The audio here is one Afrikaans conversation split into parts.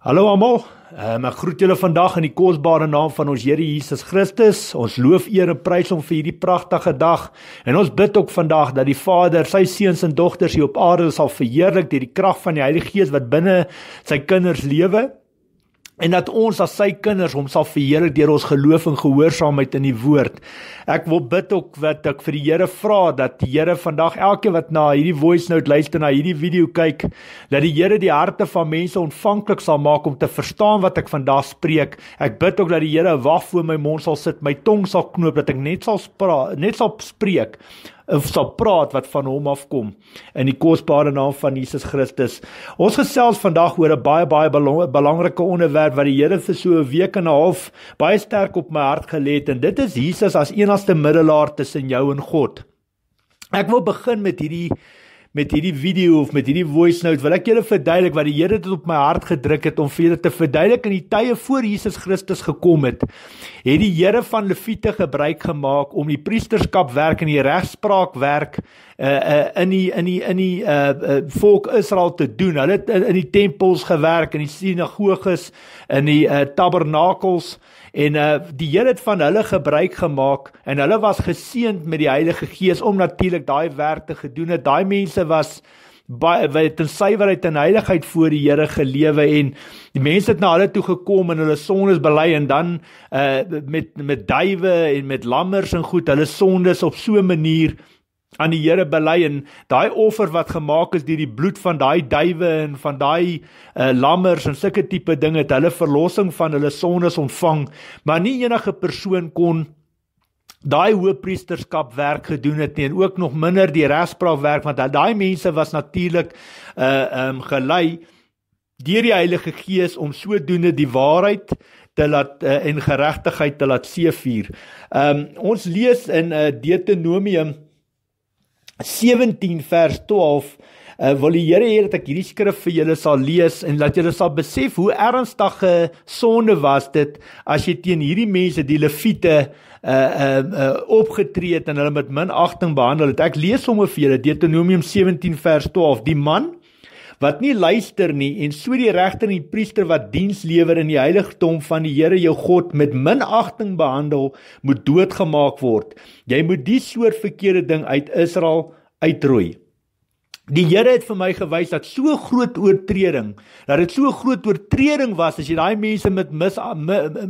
Hallo almal. Um, ek groet julle vandag in die kosbare naam van ons Here Jesus Christus. Ons loof eer en prys hom vir hierdie pragtige dag. En ons bid ook vandag dat die Vader sy seuns en dogters hier op aarde sal verheerlik deur die krag van die Heilige Gees wat binne sy kinders lewe en dat ons as sy kinders hom sal verheerlik deur ons geloof en gehoorsaamheid in die woord. Ek wil bid ook wat ek vir die Here vra dat die Here vandag elkeen wat na hierdie voice note luister, na hierdie video kyk, dat die Here die harte van mense ontvanklik sal maak om te verstaan wat ek vandag spreek. Ek bid ook dat die Here wag voor my mond sal sit, my tong sal knoop dat ek net sal spra, net sal spreek of sal praat wat van hom afkom in die kosbare naam van Jesus Christus. Ons gesels vandag oor 'n baie baie belangrike onderwerp wat die Here vir so 'n week en 'n half baie sterk op my hart gelê het en dit is Jesus as enigste middelaar tussen jou en God. Ek wil begin met hierdie met hierdie video of met hierdie voice note wil ek julle verduidelik wat die Here tot op my hart gedruk het om vir julle te verduidelik in die tye voor Jesus Christus gekom het, het die Here van Lewiete gebruik gemaak om die priesterskap werk en die regspraak werk uh, eh, uh eh, in die in die in die uh, uh volk Israel te doen. Hulle het in, in die tempels gewerk, in die sinagoges, in die uh, tabernakels En uh die Here het van hulle gebruik gemaak en hulle was geseënd met die Heilige Gees om natuurlik daai werk te gedoen het. Daai mense was baie wat in suiwerheid en heiligheid voor die Here gelewe en die mense het na hulle toe gekom en hulle sondes bely en dan uh met met duwe en met lammers en goed hulle sondes op so 'n manier aan die Here bely en daai offer wat gemaak is deur die bloed van daai duwe en van daai uh, lammers en sulke tipe dinge het hulle verlossing van hulle sondes ontvang, maar nie enige persoon kon daai hoëpriesterskap werk gedoen het nie en ook nog minder die regspraak werk want daai mense was natuurlik uh um gelei deur die Heilige Gees om sodoende die waarheid te laat uh, en geregtigheid te laat seëvier. Um ehm, ons lees in uh, Deuteronomium 17 vers 12 uh, eh, wil die Here hê dat ek hierdie skrif vir julle sal lees en dat julle sal besef hoe ernstige sonde was dit as jy teen hierdie mense die leviete uh eh, uh, eh, uh opgetree het en hulle met minagting behandel het. Ek lees hom vir julle Deuteronomium 17 vers 12. Die man wat nie luister nie en so die regter en die priester wat diens lewer in die heiligdom van die Here jou God met minagting behandel, moet doodgemaak word. Jy moet die soort verkeerde ding uit Israel uitroei. Die Here het vir my gewys dat so groot oortreding, dat dit so groot oortreding was as jy daai mense met mis,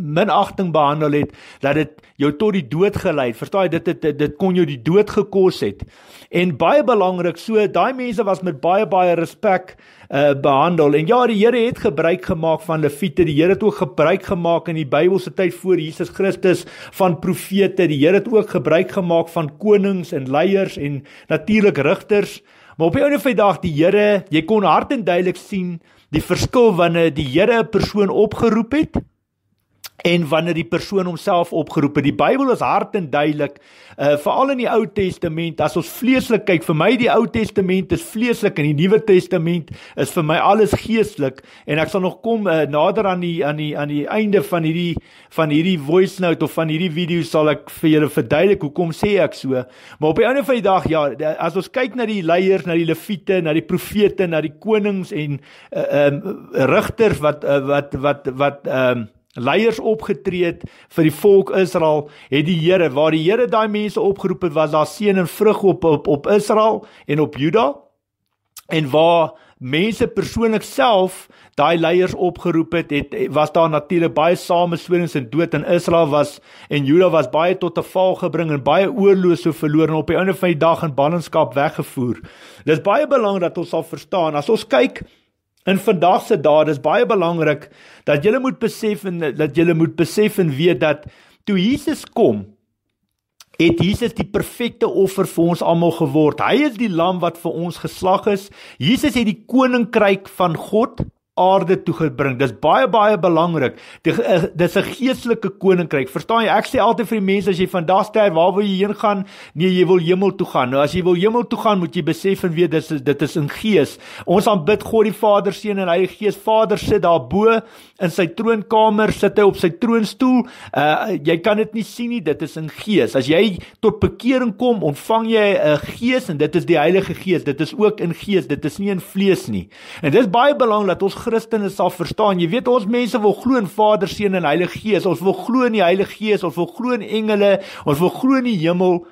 minagting behandel het, dat dit jou tot die dood gelei het. Verstaan jy dit het dit, dit kon jou die dood gekos het. En baie belangrik, so daai mense was met baie baie respek uh, behandel. En ja, die Here het gebruik gemaak van leviete. Die Here het ook gebruik gemaak in die Bybelse tyd voor Jesus Christus van profete. Die Here het ook gebruik gemaak van konings en leiers en natuurlik rigters. Maar op die ouene van die dag, die Here, jy kon hard en duidelik sien die verskil wanneer die Here 'n persoon opgeroep het en wanneer die persoon homself opgeroep het. Die Bybel is hard en duidelik. Uh veral in die Ou Testament, as ons vleeslik kyk, vir my die Ou Testament is vleeslik en die Nuwe Testament is vir my alles geestelik en ek sal nog kom uh, nader aan die aan die aan die einde van hierdie van hierdie voice note of van hierdie video sal ek vir julle verduidelik hoekom sê ek so. Maar op die einde van die dag ja, as ons kyk na die leiers, na die leviete, na die profete, na die konings en uh um, rigters wat uh, wat wat wat um leiers opgetree het vir die volk Israel, het die Here waar die Here daai mense opgeroep het, was daar seën en vrug op op, op Israel en op Juda en waar mense persoonlik self daai leiers opgeroep het, het was daar natuurlik baie sameswerings en dood in Israel was en Juda was baie tot 'n val gebring en baie oorlose verloor en op die einde van die dag in ballingskap weggevoer. Dis baie belangrik dat ons sal verstaan as ons kyk In vandag se dae is baie belangrik dat jy moet besef en dat jy moet besef en weet dat toe Jesus kom het Jesus die perfekte offer vir ons almal geword. Hy is die lam wat vir ons geslag is. Jesus het die koninkryk van God aarde toe gebring. Dis baie baie belangrik. Eh, dis 'n geestelike koninkryk. Verstaan jy? Ek sê altyd vir die mense as jy vandag sterf, waar wil jy heen gaan? Nee, jy wil hemel toe gaan. Nou as jy wil hemel toe gaan, moet jy besef en weet dis dit is in gees. Ons aanbid God die Vader, Seun en Heilige Gees. Vader sit daarbo in sy troonkamer, sit hy op sy troonstoel. Uh jy kan dit nie sien nie, dit is in gees. As jy tot bekering kom, ontvang jy 'n uh, gees en dit is die Heilige Gees. Dit is ook in gees, dit is nie in vlees nie. En dis baie belangrik dat ons Christene sal verstaan. Jy weet ons mense wil glo in Vader, Seun en Heilige Gees. Ons wil glo in die Heilige Gees, ons wil glo in engele, ons wil glo in die hemel.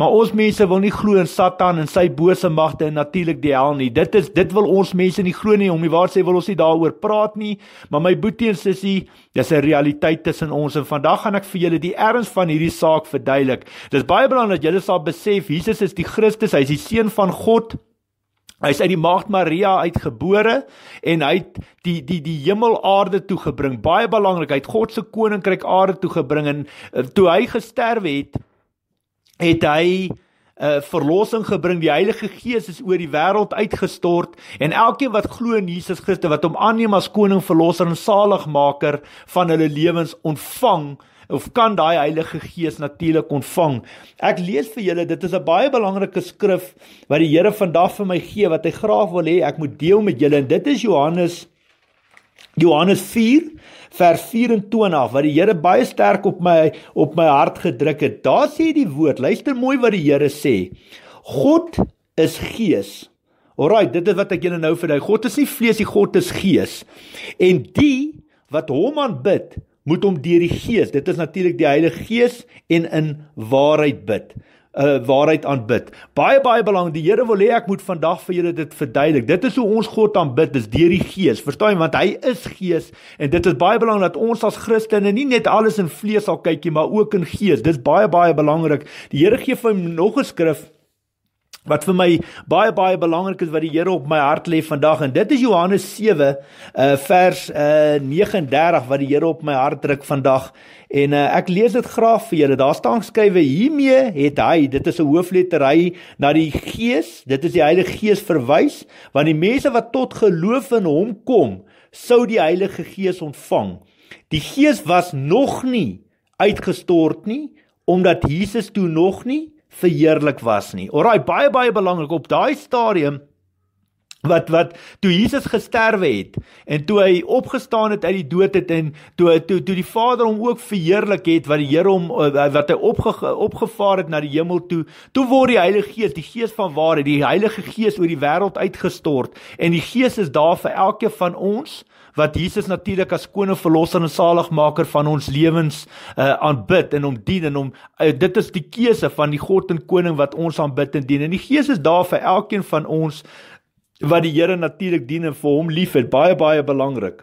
Maar ons mense wil nie glo in Satan en sy bose magte en natuurlik die hel nie. Dit is dit wil ons mense nie glo nie. Om die waar sê wil ons nie daaroor praat nie. Maar my boetie en sussie, dis 'n realiteit tussen ons en vandag gaan ek vir julle die erns van hierdie saak verduidelik. Dis baie belangrik dat julle sal besef Jesus is die Christus, hy is die seun van God. Hy is uit die maagd Maria uitgebore en hy het die die die hemel aarde toe gebring. Baie belangrik, hy het God se koninkryk aarde toe gebring en eh, toe hy gesterf het, het hy 'n uh, eh, verlossing gebring. Die Heilige Gees is oor die wêreld uitgestort en elkeen wat glo in Jesus Christus wat hom aanneem as koning, verlosser en saligmaker van hulle lewens ontvang of kan daai Heilige Gees natuurlik ontvang. Ek lees vir julle, dit is 'n baie belangrike skrif wat die Here vandag vir my gee wat hy graag wil hê ek moet deel met julle en dit is Johannes Johannes 4 vers 24 wat die Here baie sterk op my op my hart gedruk het. Daar sê die woord, luister mooi wat die Here sê. God is gees. Alraai, dit is wat ek julle nou vir hy. God is nie vleesie, God is gees. En die wat hom aanbid, moet hom deur die Gees, dit is natuurlik die Heilige Gees en in waarheid bid. 'n uh, eh, waarheid aanbid. Baie baie belang. Die Here wil hê ek moet vandag vir julle dit verduidelik. Dit is hoe ons God aanbid, dis deur die Gees. Verstaan jy? Want hy is Gees en dit is baie belangrik dat ons as Christene nie net alles in vlees sal kykie, maar ook in Gees. Dis baie baie belangrik. Die Here gee vir my nog 'n skrif wat vir my baie baie belangrik is wat die Here op my hart lê vandag en dit is Johannes 7 uh, eh, vers uh, eh, 39 wat die Here op my hart druk vandag en uh, ek lees dit graag vir julle daar staan geskrywe hiermee het hy dit is 'n hoofletterry na die gees dit is die Heilige Gees verwys want die mense wat tot geloof in hom kom sou die Heilige Gees ontvang die gees was nog nie uitgestort nie omdat Jesus toe nog nie verheerlik was nie. Alraai baie baie belangrik op daai stadium wat wat toe Jesus gesterf het en toe hy opgestaan het uit die dood het en toe toe toe die Vader hom ook verheerlik het wat die Here hom eh, wat hy opge, opgevaar het na die hemel toe toe word die Heilige Gees die Gees van waarheid die Heilige Gees oor die wêreld uitgestort en die Gees is daar vir elkeen van ons wat Jesus natuurlik as koning verlosser en saligmaker van ons lewens uh, aanbid en hom dien en hom uh, eh, dit is die keuse van die God en koning wat ons aanbid en dien en die Gees is daar vir elkeen van ons wat die Here natuurlik dien en vir hom lief het baie baie belangrik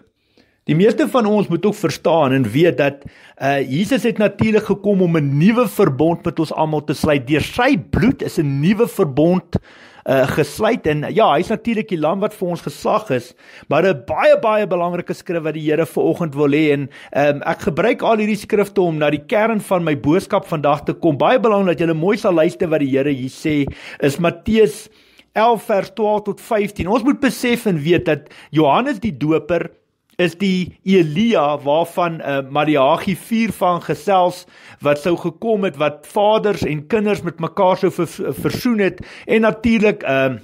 Die meeste van ons moet ook verstaan en weet dat uh Jesus het natuurlik gekom om 'n nuwe verbond met ons almal te sluit. Deur sy bloed is 'n nuwe verbond uh, gesluit en ja, hy's natuurlik die lam wat vir ons geslag is, maar 'n baie baie belangrike skrif wat die Here vanoggend wil hê en um, ek gebruik al hierdie skrifte om na die kern van my boodskap vandag te kom. Baie belangrik dat julle mooi sal luister wat die Here hier sê is Matteus 11 vers 12 tot 15. Ons moet besef en weet dat Johannes die Doper is die Elia waarvan uh, eh, Mariagi 4 van gesels wat sou gekom het wat vaders en kinders met mekaar sou ver, versoen het en natuurlik uh, ehm,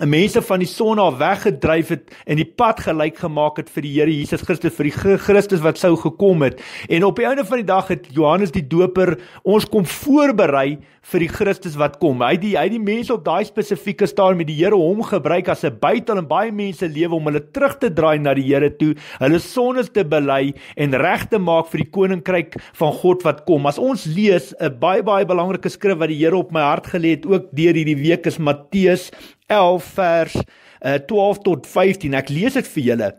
mense van die son af weggedryf het en die pad gelyk gemaak het vir die Here Jesus Christus vir die Christus wat sou gekom het en op die einde van die dag het Johannes die Doper ons kom voorberei vir die Christus wat kom. Hy die hy die mense op daai spesifieke staan met die Here hom gebruik as 'n buitel en baie mense lewe om hulle terug te draai na die Here toe, hulle sondes te bely en reg te maak vir die koninkryk van God wat kom. As ons lees 'n baie baie belangrike skrif wat die Here op my hart gelê het ook deur hierdie week is Matteus 11 vers 12 eh, tot 15. Ek lees dit vir julle.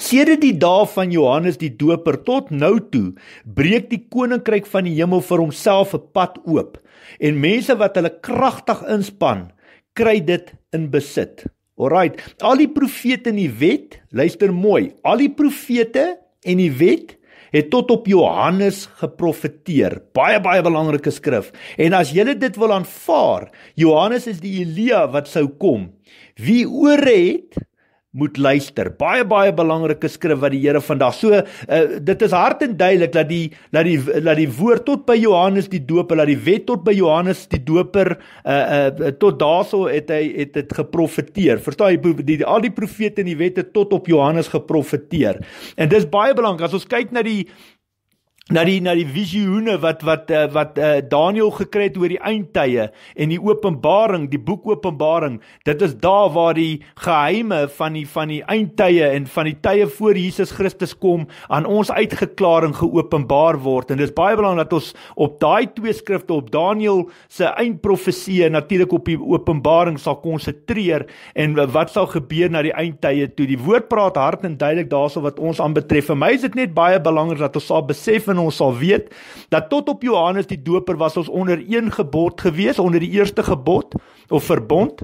Sedert die dae van Johannes die Doper tot nou toe, breek die koninkryk van die hemel vir homself 'n pad oop en mense wat hulle kragtig inspann, kry dit in besit. Alrite, al die profete in die wet, luister mooi, al die profete en die wet het tot op Johannes geprofeteer. Baie baie belangrike skrif. En as julle dit wil aanvaar, Johannes is die Elia wat sou kom. Wie ore het moet luister. Baie baie belangrike skrif wat die Here vandag. So uh, dit is hard en duidelik dat die dat die dat die woord tot by Johannes die Doper, dat die wet tot by Johannes die Doper uh uh tot daarso het hy het dit geprofeteer. Verstaan jy die, die al die profete en die wette tot op Johannes geprofeteer. En dis baie belangrik as ons kyk na die na die na die visioene wat wat uh, wat uh, eh, Daniël gekry het oor die eindtye en die openbaring, die boek Openbaring. Dit is daar waar die geheime van die van die eindtye en van die tye voor Jesus Christus kom aan ons uitgeklaar en geopenbaar word. En dit is baie belangrik dat ons op daai twee skrifte op Daniël se eindprofesie natuurlik op die Openbaring sal konsentreer en wat sal gebeur na die eindtye toe. Die woord praat hard en duidelik daaroor wat ons aanbetref. Vir my is dit net baie belangrik dat ons sal besef en ons sal weet dat tot op Johannes die Doper was ons onder een gebod gewees, onder die eerste gebod of verbond.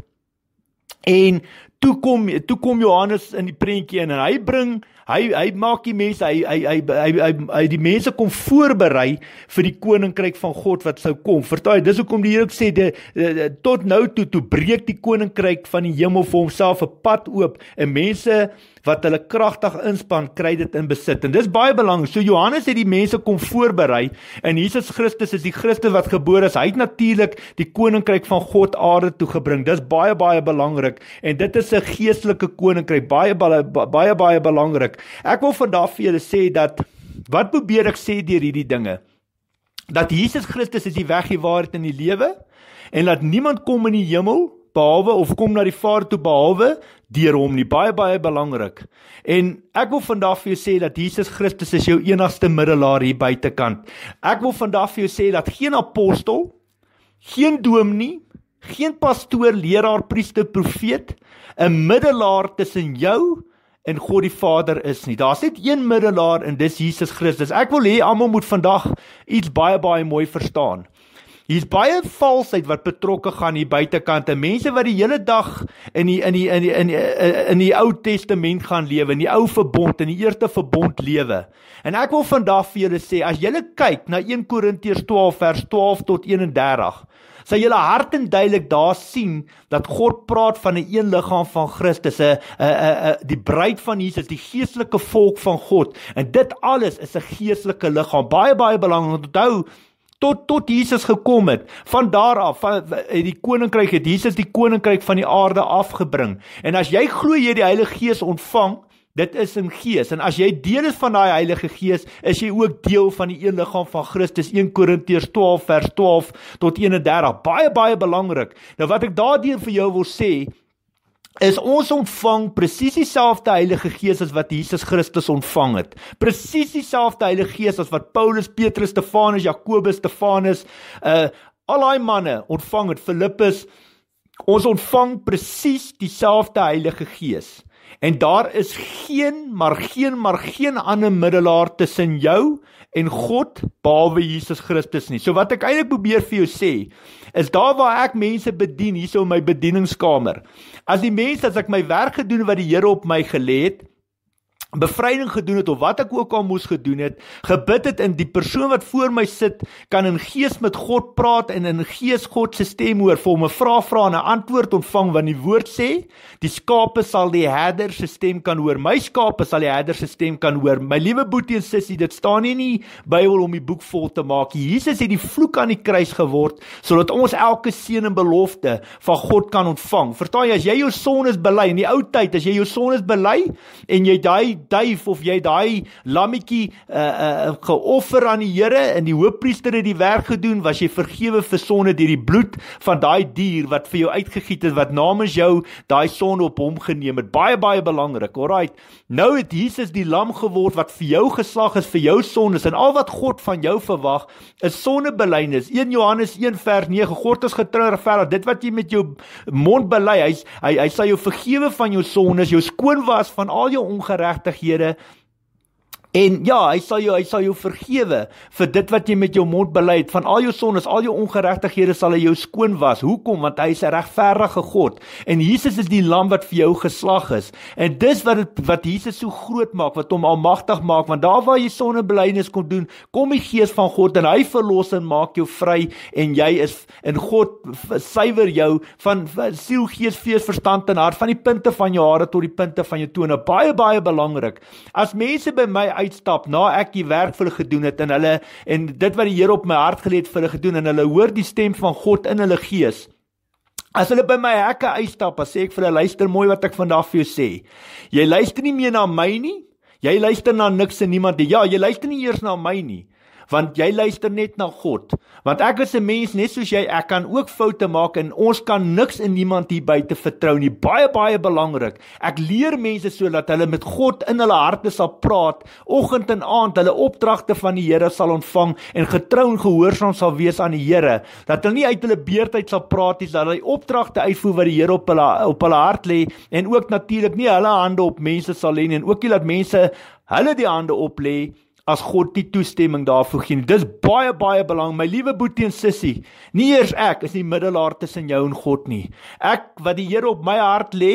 En toe kom toe kom Johannes in die prentjie in en hy bring hy hy maak die mense hy hy hy hy hy, hy, hy die mense kom voorberei vir die koninkryk van God wat sou kom. Vertel, dis hoekom die Here sê de, de, de, tot nou toe toe breek die koninkryk van die hemel vir homself 'n pad oop en mense wat hulle kragtig inspaan, kry dit in besit. En dis baie belangrik. So Johannes het die mense kom voorberei en Jesus Christus is die Christus wat gebore is. Hy het natuurlik die koninkryk van God aarde toe gebring. Dis baie baie belangrik en dit is 'n geestelike koninkryk, baie baie baie baie belangrik. Ek wil vandag vir julle sê dat wat probeer ek sê deur hierdie dinge? Dat Jesus Christus is die weg, die waarheid en die lewe en dat niemand kom in die hemel behalwe of kom na die Vader toe behalwe deur hom nie baie baie belangrik. En ek wil vandag vir jou sê dat Jesus Christus is jou enigste middelaar hier buitekant. Ek wil vandag vir jou sê dat geen apostel, geen dominee, geen pastoor, leraar, priester, profeet 'n middelaar tussen jou en God die Vader is nie. Daar's net een middelaar en dis Jesus Christus. Ek wil hê almal moet vandag iets baie baie mooi verstaan. Hier's baie valsheid wat betrokke gaan hier buitekant. Mense wat die hele dag in die in die in die in die, in die Ou Testament gaan lewe, in die Ou Verbond, in die Eerste Verbond lewe. En ek wil vandag vir julle sê, as julle kyk na 1 Korintiërs 12 vers 12 tot 31, sal julle hart en duidelik daar sien dat God praat van 'n een liggaam van Christus, 'n 'n 'n die bruid van Jesus, die geestelike volk van God. En dit alles is 'n geestelike liggaam. Baie baie belangrik om te onthou tot tot Jesus gekom het. Van daar af van het eh, die koninkryk het Jesus die koninkryk van die aarde afgebring. En as jy glo jy die Heilige Gees ontvang, dit is in Gees. En as jy deel is van daai Heilige Gees, is jy ook deel van die een liggaam van Christus. 1 Korintiërs 12 vers 12 tot 31. Baie baie belangrik. Nou wat ek daardie vir jou wil sê, is ons ontvang presies dieselfde Heilige Gees as wat Jesus Christus ontvang het. Presies dieselfde Heilige Gees as wat Paulus, Petrus, Stefanus, Jakobus, Stefanus, uh al daai manne ontvang het, Filippus. Ons ontvang presies dieselfde Heilige Gees. En daar is geen maar geen maar geen ander middelaar tussen jou en God behalwe Jesus Christus nie. So wat ek eintlik probeer vir jou sê, is daar waar ek mense bedien hierso in my bedieningskamer. As die mense as ek my werk gedoen wat die Here op my gelê het, bevryding gedoen het of wat ek ook al moes gedoen het, gebid het in die persoon wat voor my sit kan in gees met God praat en in gees God se stem hoor vir hom 'n vraag vra en 'n antwoord ontvang want die woord sê die skape sal die herder se stem kan hoor. My skape sal die herder se stem kan hoor. My liewe boetie en sussie, dit staan nie in die Bybel om die boek vol te maak nie. Jesus het die vloek aan die kruis geword sodat ons elke seën en belofte van God kan ontvang. Verstaan jy as jy jou sondes bely in die ou tyd, as jy jou sondes bely en jy daai duif of jy daai lammetjie uh, uh, geoffer aan die Here en die hoofpriester het die werk gedoen was jy vergewe vir sonde deur die bloed van daai dier wat vir jou uitgegiet het wat namens jou daai sonde op hom geneem het baie baie belangrik alraait nou het Jesus die lam geword wat vir jou geslag is vir jou sondes en al wat God van jou verwag is sondebelydenis 1 Johannes 1 vers 9 God is getrou en regverdig dit wat jy met jou mond bely hy hy, hy sal jou vergewe van jou sondes jou skoon was van al jou ongeregtigheid vaardighede En ja, hy sal jou hy sal jou vergewe vir dit wat jy met jou mond bely het. Van al jou sondes, al jou ongeregtighede sal hy jou skoon was. Hoekom? Want hy is 'n regverdige God en Jesus is die lam wat vir jou geslag is. En dis wat het, wat Jesus so groot maak, wat hom almagtig maak, want daar waar jy sonde belydenis kon doen, kom die Gees van God en hy verlos en maak jou vry en jy is in God suiwer jou van siel, gees, fees, verstand en hart van die punte van jou hare tot die punte van jou tone. Baie baie belangrik. As mense by my uitstap na ek die werk vir hulle gedoen het en hulle en dit wat die Here op my hart gelê het vir hulle gedoen en hulle hoor die stem van God in hulle gees. As hulle by my hekke uitstap, dan sê ek vir hulle luister mooi wat ek vandag vir jou sê. Jy luister nie meer na my nie. Jy luister na niks en niemand nie. Ja, jy luister nie eers na my nie want jy luister net na God. Want ek is 'n mens net soos jy, ek kan ook foute maak en ons kan niks en niemand hier buite vertrou nie. Baie baie belangrik. Ek leer mense sodat hulle met God in hulle harte sal praat, oggend en aand hulle opdragte van die Here sal ontvang en getrou en gehoorsaam sal wees aan die Here. Dat hulle nie uit hulle beurtheid sal praat nie, dat hulle opdragte uitvoer wat die Here op hulle op hulle hart lê en ook natuurlik nie hulle hande op mense sal lê nie en ook nie dat mense hulle die hande op lê nie as God die toestemming daarvoor gee. Dis baie baie belangrik, my liewe boetie en sussie. Nie eers ek is die middelaar tussen jou en God nie. Ek wat die Here op my hart lê,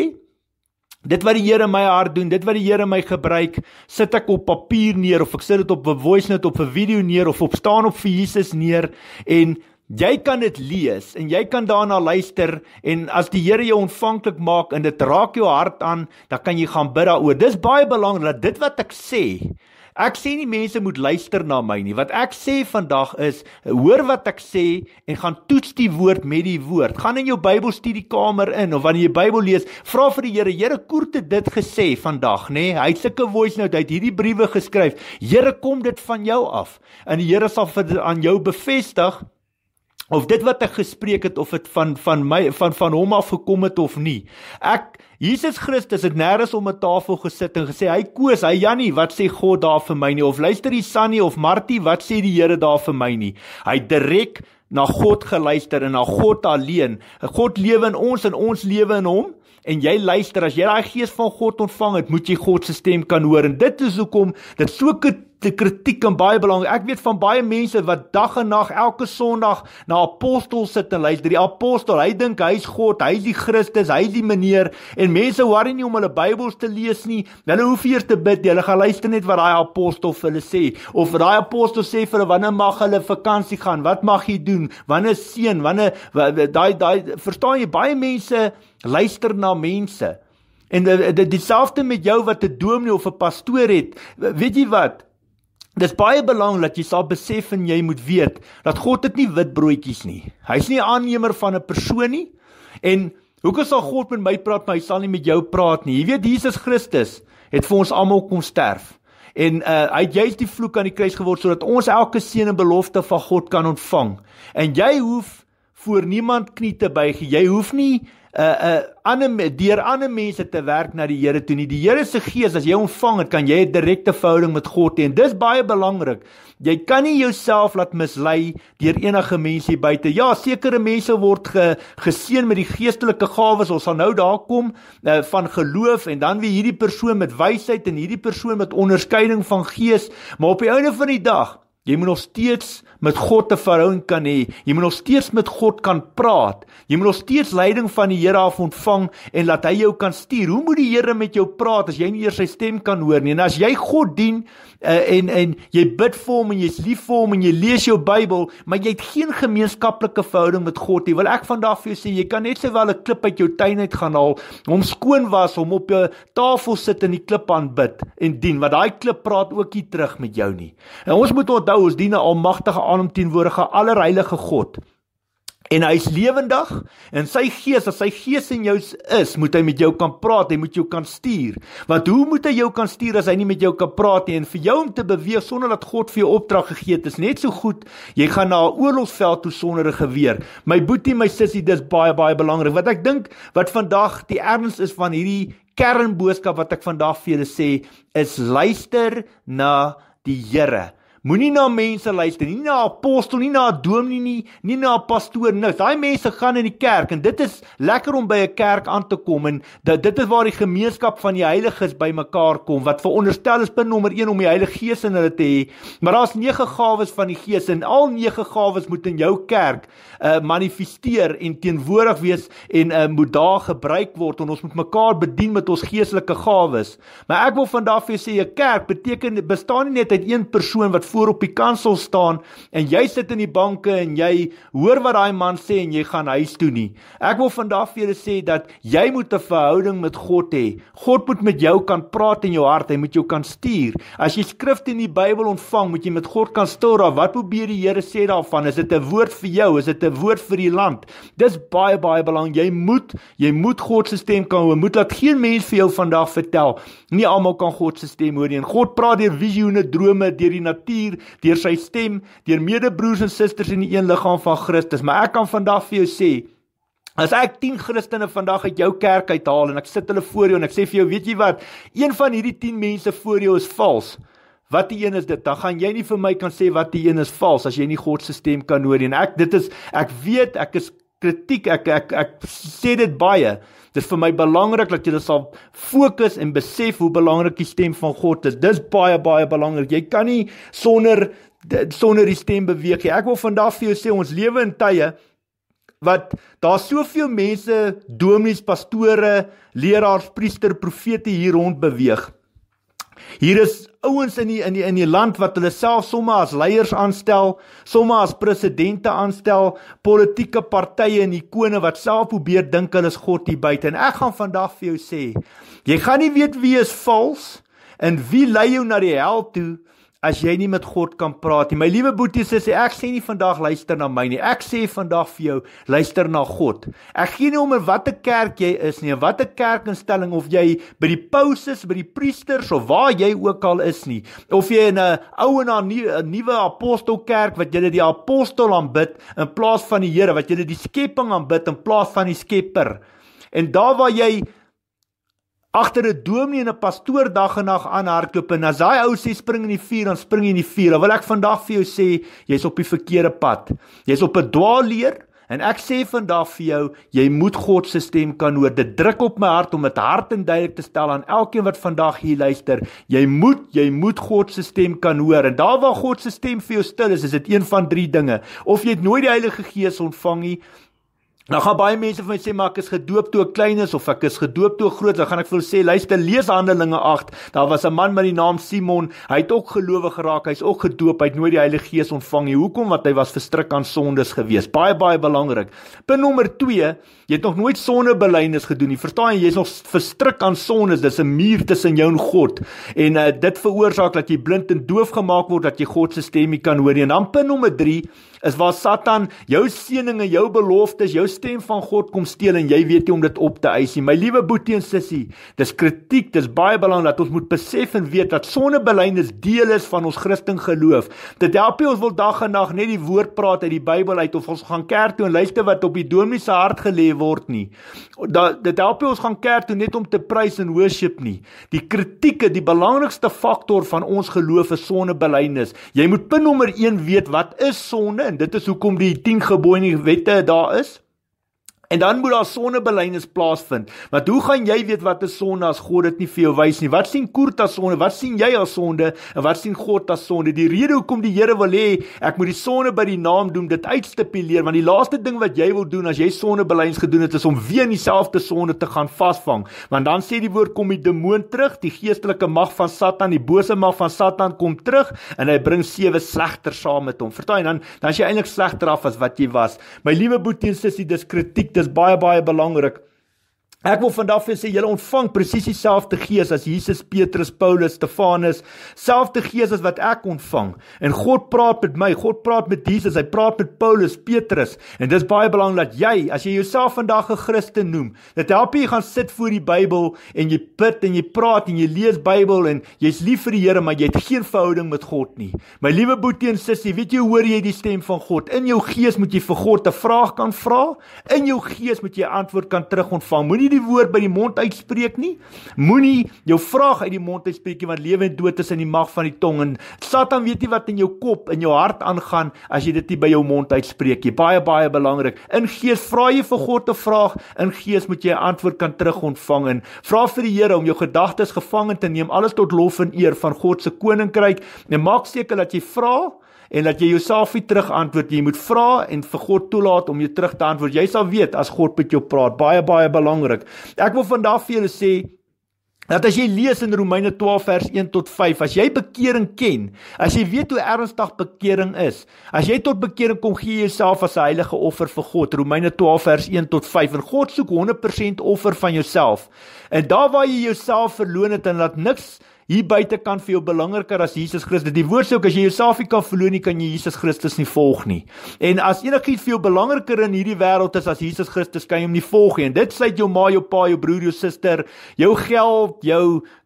dit wat die Here my hart doen, dit wat die Here my gebruik, sit ek op papier neer of ek sit dit op 'n voice note op 'n video neer of op staan op vir Jesus neer en jy kan dit lees en jy kan daarna luister en as die Here jou ontvanklik maak en dit raak jou hart aan, dan kan jy gaan bid daaroor. Dis baie belangrik dat dit wat ek sê Ek sê nie mense moet luister na my nie. Wat ek sê vandag is, hoor wat ek sê en gaan toets die woord met die woord. Gaan in jou Bybelstudiekamer in of wanneer jy Bybel lees, vra vir die Here, Here Koert het dit gesê vandag, nê? Nee? Hy het sulke voice note, hy het hierdie briewe geskryf. Here, kom dit van jou af. En die Here sal vir aan jou bevestig of dit wat ek gespreek het of dit van van my van van hom af gekom het of nie. Ek Jesus Christus het nêrens om 'n tafel gesit en gesê hy koos, hy Jannie, wat sê God daar vir my nie of luister die Sannie of Martie, wat sê die Here daar vir my nie. Hy direk na God geluister en na God alleen. God lewe in ons en ons lewe in hom. En jy luister as jy daai gees van God ontvang het, moet jy God se stem kan hoor en dit is hoekom dit so 'n die kritiek en baie belangrik. Ek weet van baie mense wat dag en nag elke Sondag na apostels sit en luister. Die apostel, hy dink hy's God, hy's die Christus, hy's die meneer en mense worry nie om hulle Bybels te lees nie. Hulle hoef eers te bid, hulle gaan luister net wat daai apostel vir hulle sê of wat daai apostel sê vir wanneer mag hulle vakansie gaan? Wat mag jy doen? Wanneer seën? Wanneer daai daai verstaan jy baie mense luister na mense. En eh, eh, dit dieselfde met jou wat 'n dominee of 'n pastoor het. Weet jy wat? Dit is baie belangrik dat jy sal besef en jy moet weet dat God dit nie witbroodjies nie. Hy's nie aannemer van 'n persoon nie. En hoekom sal God met my praat, maar hy sal nie met jou praat nie. Jy weet Jesus Christus het vir ons almal kom sterf. En uh, hy het juist die vloek aan die kruis geword sodat ons elke seën en belofte van God kan ontvang. En jy hoef voor niemand knie te buig. Jy hoef nie uh ander deur ander mense te werk na die Here toe nie. Die Here se gees as jy ontvang het, kan jy 'n direkte verhouding met God hê. Dis baie belangrik. Jy kan nie jouself laat mislei deur enige mensie buite. Ja, sekere mense word ge, geseën met die geestelike gawes. Ons sal nou daar kom uh, van geloof en dan wie hierdie persoon met wysheid en hierdie persoon met onderskeiding van gees, maar op die einde van die dag Jy moet nog steeds met God te verhouding kan hê. Jy moet nog steeds met God kan praat. Jy moet nog steeds leiding van die Here af ontvang en laat hy jou kan stuur. Hoe moet die Here met jou praat as jy nie eers sy stem kan hoor nie? En as jy God dien uh, en en jy bid vir hom en jy's lief vir hom en jy lees jou Bybel, maar jy het geen gemeenskaplike verhouding met God nie. Wil ek vandag vir jou sê jy kan net sowel 'n klip uit jou tuin uit gaan haal, hom skoon was, hom op 'n tafel sit en die klip aanbid en dien, want daai klip praat ook nie terug met jou nie. En ons moet onthou onthou ons dien 'n almagtige aan hom teenwoordige allerheilige God. En hy is lewendig en sy gees, as sy gees in jou is, moet hy met jou kan praat, hy moet jou kan stuur. Want hoe moet hy jou kan stuur as hy nie met jou kan praat nie en vir jou om te beweeg sonder dat God vir jou opdrag gegee het is net so goed. Jy gaan na 'n oorlogsveld toe sonder 'n geweer. My boetie, my sussie, dis baie baie belangrik. Wat ek dink wat vandag die erns is van hierdie kernboodskap wat ek vandag vir julle sê, is luister na die Here. Moenie na mense luister nie, nie na apostel nie, nie na dominee nie, nie na pastoor nie. Daai mense gaan in die kerk en dit is lekker om by 'n kerk aan te kom en dat dit is waar die gemeenskap van die heiliges bymekaar kom wat veronderstel is binne nommer 1 om die Heilige Gees in hulle te hê. Maar daar's nege gawes van die Gees en al nege gawes moet in jou kerk uh manifesteer en teenwoordig wees en uh moet daar gebruik word en ons moet mekaar bedien met ons geestelike gawes. Maar ek wil vandag vir jou sê 'n kerk beteken bestaan nie net uit een persoon wat voor op die kansel staan en jy sit in die banke en jy hoor wat daai man sê en jy gaan huis toe nie. Ek wil vandag vir julle sê dat jy moet 'n verhouding met God hê. God moet met jou kan praat in jou hart, hy moet jou kan stuur. As jy skrifte in die Bybel ontvang, moet jy met God kan stil raak. Wat probeer die Here sê daarvan? Is dit 'n woord vir jou? Is dit 'n woord vir die land? Dis baie baie belangrik. Jy moet jy moet God se stem kan hoor. Moet laat geen mens vir jou vandag vertel Nie almal kan God se stem hoor nie. En God praat deur visioene, drome, deur die natuur, deur sy stem, deur medebroers en susters in die een liggaam van Christus. Maar ek kan vandag vir jou sê As ek 10 Christene vandag uit jou kerk uithaal en ek sit hulle voor jou en ek sê vir jou, weet jy wat, een van hierdie 10 mense voor jou is vals. Wat die een is dit? Dan gaan jy nie vir my kan sê wat die een is vals as jy nie God se stem kan hoor nie. En ek dit is ek weet, ek is kritiek, ek ek ek, ek sê dit baie. Dis vir my belangrik dat jy dit sal fokus en besef hoe belangrik die stem van God is. Dis baie baie belangrik. Jy kan nie sonder sonder die stem beweeg nie. Ek wil vandag vir jou sê ons lewe in tye wat daar soveel mense, dominees, pastore, leraars, priesters, profete hier rond beweeg. Hier is ouens in die in die in die land wat hulle self somme as leiers aanstel, somme as presidente aanstel, politieke partye en ikone wat self probeer dink hulle is God hier buite. En ek gaan vandag vir jou sê, jy gaan nie weet wie is vals en wie lei jou na die hel toe as jy nie met God kan praat nie. My liewe boetie sê ek sê nie vandag luister na my nie. Ek sê vandag vir jou luister na God. Ek gee nie om in watter kerk jy is nie, watter kerkinstelling of jy by die pouses, by die priesters of waar jy ook al is nie, of jy in 'n ou en 'n nuwe apostelkerk wat julle die apostel aanbid in plaas van die Here, wat julle die skepping aanbid in plaas van die Skepper. En daar waar jy agter 'n dominee en 'n pastoor dag en nag aan hardloop en as daai ou sê spring in die vuur dan spring jy in die vuur. Wil ek vandag vir jou sê jy's op die verkeerde pad. Jy's op 'n dwaalleer en ek sê vandag vir jou jy moet God se stem kan hoor. Dit druk op my hart om dit hard en duidelik te stel aan elkeen wat vandag hier luister. Jy moet jy moet God se stem kan hoor. En daar waar God se stem vir jou stil is, is dit een van drie dinge. Of jy het nooit die Heilige Gees ontvang nie, Dan nou gaan baie mense vir my sê maar ek is gedoop toe ek klein is of ek is gedoop toe ek groot is. Dan gaan ek vir hulle sê luister lees Handelinge 8. Daar was 'n man met die naam Simon. Hy het ook gelowig geraak. Hy's ook gedoop. Hy het nooit die Heilige Gees ontvang nie. Hoekom? Want hy was verstrik aan sondes gewees. Baie baie belangrik. Punt nommer 2 Jy het nog nooit sondebelydenis gedoen nie. Vertaai jy is nog verstrik aan sondes. Dis 'n muur tussen jou en God. En uh, dit veroorsaak dat jy blind en doof gemaak word dat jy God se stem nie kan hoor nie. En dan punt nommer 3 is waar Satan jou seëninge, jou beloftes, jou stem van God kom steel en jy weet nie om dit op te eis nie. My liewe boetie en sussie, dis kritiek. Dis baie belangrik dat ons moet besef en weet dat sondebelydenis deel is van ons Christen geloof. Dit help nie ons wil dag en nag net die woord praat uit die Bybel uit of ons gaan kerk toe en luister wat op die dominee se hart gelê word nie. Dat dit help ons gaan kerk toe net om te prys en worship nie. Die kritieke, die belangrikste faktor van ons geloof is sondebelydenis. Jy moet punt nommer 1 weet wat is sonde en dit is hoekom die 10 gebooie wette daar is. En dan moet daar sonnebelynes plaasvind. Want hoe gaan jy weet wat 'n sonde as God dit nie vir jou wys nie? Wat sien Kurt as sonde? Wat sien jy as sonde? En wat sien God as sonde? Die rede hoekom die Here wil hê ek moet die sonde by die naam doen, dit uitstipuleer, want die laaste ding wat jy wil doen as jy sonnebelynes gedoen het, is om weer in dieselfde sonde te gaan vasvang. Want dan sê die woord kom die demoon terug, die geestelike mag van Satan, die bose mag van Satan kom terug en hy bring sewe slegter saam met hom. Vertel dan dan as jy eintlik slegter af as wat jy was. My liewe boetie en sussie, dis kritiek dis is baie baie belangrik Ek wil vandag vir sê julle ontvang presies dieselfde gees as Jesus, Petrus, Paulus, Stefanus, selfde gees as wat ek ontvang. En God praat met my, God praat met Jesus, hy praat met Paulus, Petrus. En dis baie belangrik dat jy, as jy jouself vandag 'n Christen noem, dit help jy gaan sit voor die Bybel en jy bid en jy praat en jy lees Bybel en jy's lief vir die Here, maar jy het geen verhouding met God nie. My liewe boetie en sussie, weet jy hoor jy die stem van God? In jou gees moet jy vir God 'n vraag kan vra. In jou gees moet jy antwoord kan terug ontvang. Moenie die woord by die mond uitspreek nie. Moenie jou vraag uit die mond uitspreek nie want lewe en dood is in die mag van die tong en Satan weet nie wat in jou kop en jou hart aangaan as jy dit nie by jou mond uitspreek nie. Baie baie belangrik. In gees vra jy vir God 'n vraag, in gees moet jy 'n antwoord kan terugontvang en vra vir die Here om jou gedagtes gevang te neem alles tot lof en eer van God se koninkryk. En maak seker dat jy vra en dat jy jouself weer terug antwoord. Jy moet vra en vir God toelaat om jou terug te antwoord. Jy sal weet as God met jou praat. Baie baie belangrik. Ek wil vandag vir julle sê Nadat as jy lees in Romeine 12 vers 1 tot 5, as jy bekering ken, as jy weet hoe ernstig bekering is, as jy tot bekering kom, gee jy jouself as 'n heilige offer vir God. Romeine 12 vers 1 tot 5 en God soek 100% offer van jouself. En daar waar jy jouself verloon het en laat niks hier buite kan vir jou belangriker as Jesus Christus. Die woord sê ook as jy jouself nie kan verloon nie, kan jy Jesus Christus nie volg nie. En as enigiets vir jou belangriker in hierdie wêreld is as Jesus Christus, kan jy hom nie volg nie. En dit sluit jou ma, jou pa, jou broer, jou suster, jou geld, jou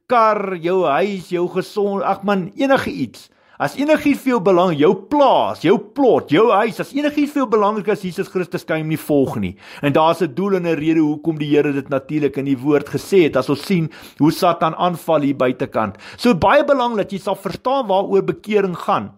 kar, jou huis, jou gesond, ag man, enige iets. As enigiets vir jou belang, jou plaas, jou plot, jou huis, as enigiets vir jou belangrik is, Jesus Christus kan hom nie volg nie. En daar's 'n doel en 'n rede hoekom die Here dit natuurlik in die woord gesê het. As ons sien hoe Satan aanval hier buitekant. So baie belangrik dat jy sal verstaan waaroor bekering gaan.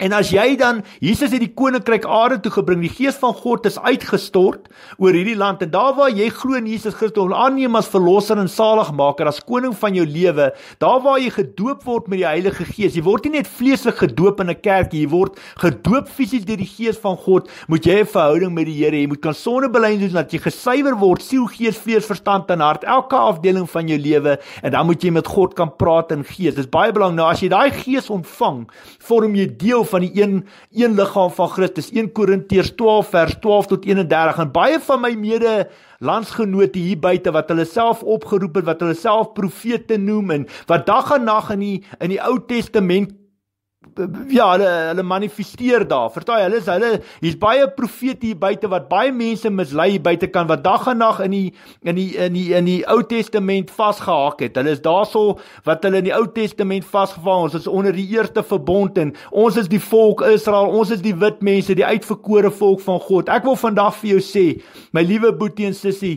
En as jy dan Jesus het die koninkryk aarde toe gebring, die gees van God is uitgestort oor hierdie land en daar waar jy glo in Jesus Christus en aanneem as verlosser en saligmaker as koning van jou lewe, daar waar jy gedoop word met die Heilige Gees. Jy word nie net vleeslik gedoop in 'n kerk, jy word gedoop fisies deur die gees van God. Moet jy 'n verhouding met die Here, jy moet kan sondebelyding doen dat jy gesuiwer word siel, gees, vlees, verstand en hart, elke afdeling van jou lewe en dan moet jy met God kan praat in gees. Dit is baie belangrik. Nou as jy daai gees ontvang, vorm jy deel van die een een liggaam van Christus. 1 Korintiërs 12 vers 12 tot 31. En baie van my mede landsgenote hier buite wat hulle self opgeroep het, wat hulle self profete noem en wat dag en nag in die in die Ou Testament ja, hulle hulle manifesteer daar. Vertaai, hulle is hulle hier's baie profete hier buite wat baie mense mislei buite kan wat dag en nag in die in die in die in die Ou Testament vasgehaak het. Hulle is daarso wat hulle in die Ou Testament vasgevang. Ons is onder die eerste verbond en ons is die volk Israel. Ons is die wit mense, die uitverkore volk van God. Ek wil vandag vir jou sê, my liewe boetie en sussie,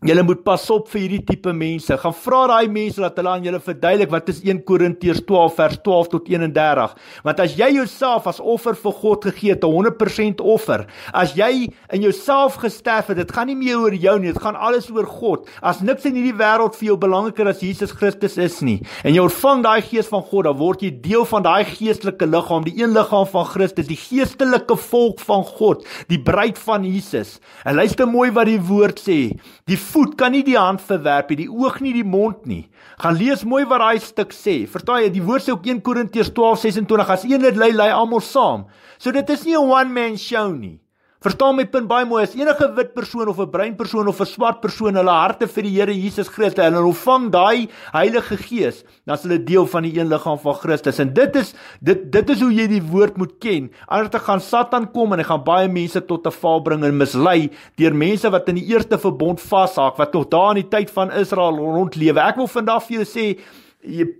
Julle moet pas op vir hierdie tipe mense. Gaan vra daai mense dat hulle aan julle verduidelik wat is 1 Korintiërs 12 vers 12 tot 31. Want as jy jouself as offer vir God gegee het, 100% offer, as jy in jouself gesterf het, dit gaan nie meer oor jou nie, dit gaan alles oor God. As niks in hierdie wêreld vir jou belangriker as Jesus Christus is nie. En jy ontvang daai gees van God, dan word jy deel van daai geestelike liggaam, die een liggaam van Christus, die geestelike volk van God, die bruid van Jesus. En luister mooi wat die woord sê. Die voet kan nie die hand verwerp nie, die oog nie die mond nie. Gaan lees mooi wat daai stuk sê. Vertaai jy, die woord sê ook 1 Korintiërs 12:26 as een dit lei, lei almal saam. So dit is nie 'n one man show nie. Verstaan my punt baie mooi. As enige wit persoon of 'n bruin persoon of 'n swart persoon hulle harte vir die Here Jesus Christus en hulle ontvang daai Heilige Gees, dan is hulle deel van die een liggaam van Christus. En dit is dit dit is hoe jy die woord moet ken. Anders te gaan Satan kom en hy gaan baie mense tot 'n val bring en mislei deur mense wat in die eerste verbond vashaak wat tog daar in die tyd van Israel rondlewe. Ek wil vandag vir julle sê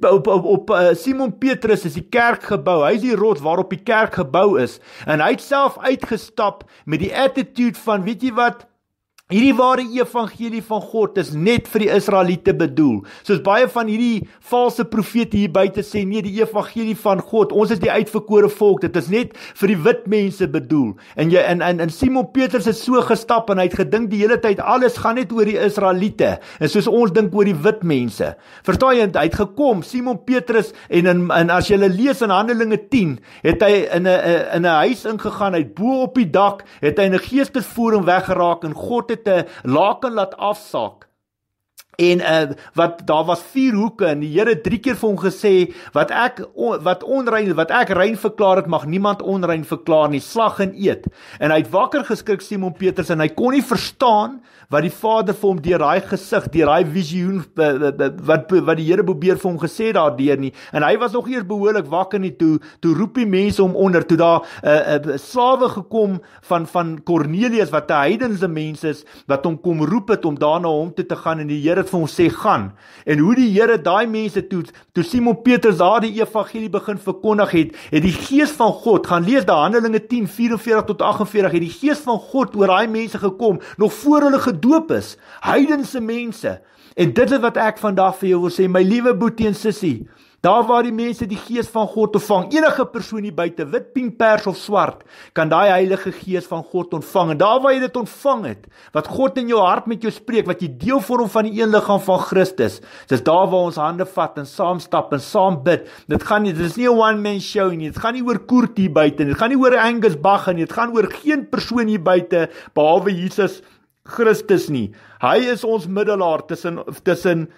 op op, op, op uh, Simon Petrus is die kerk gebou. Hy is die rots waarop die kerk gebou is en hy het self uitgestap met die attitude van weet jy wat Hierdie ware evangelie van God is net vir die Israeliete bedoel. Soos baie van hierdie valse profete hier buite sê, nee, die evangelie van God, ons is die uitverkore volk, dit is net vir die wit mense bedoel. En jy in in in Simon Petrus het so gestap en hy het gedink die hele tyd alles gaan net oor die Israeliete. En soos ons dink oor die wit mense. Verstaan jy, hy het gekom, Simon Petrus en in en as jy lees in Handelinge 10, het hy in 'n in 'n huis ingegaan, hy het bo op die dak, het hy 'n geestesforum weggeraak en God het 'n laken laat afsaak en uh, wat daar was vier hoeke en die Here drie keer vir hom gesê wat ek on, wat onrein wat ek rein verklaar het mag niemand onrein verklaar nie slag en eet en hy het wakker geskrik Simon Petrus en hy kon nie verstaan wat die Vader vir hom deur daai gesig deur daai visioen wat wat die Here probeer vir hom gesê daardeur nie en hy was nog eers behoorlik wakker nie toe toe roep die mense hom onder toe daar 'n uh, eh, uh, eh, slawe gekom van van Cornelius wat 'n heidense mens is wat hom kom roep het om daarna hom toe te gaan en die Here vir ons sê gaan en hoe die Here daai mense toe toe Simon Petrus daai evangelie begin verkondig het het die gees van God gaan lees daai Handelinge 10:44 tot 48 het die gees van God oor daai mense gekom nog voor hulle gedoop is heidense mense en dit is wat ek vandag vir jou wil sê my liewe boetie en sussie Daar waar die mense die gees van God ontvang, enige persoon hier buite, wit, pink, pers of swart, kan daai heilige gees van God ontvang. En daar waar jy dit ontvang het, wat God in jou hart met jou spreek, wat jy deel vorm van die een liggaam van Christus, dis daar waar ons hande vat en saam stap en saam bid. Dit gaan nie, dit is nie 'n one man show nie. Dit gaan nie oor Koert hier buite nie. Dit gaan nie oor Angus Bach nie. Dit gaan oor geen persoon hier buite behalwe Jesus Christus nie. Hy is ons middelaar tussen tussen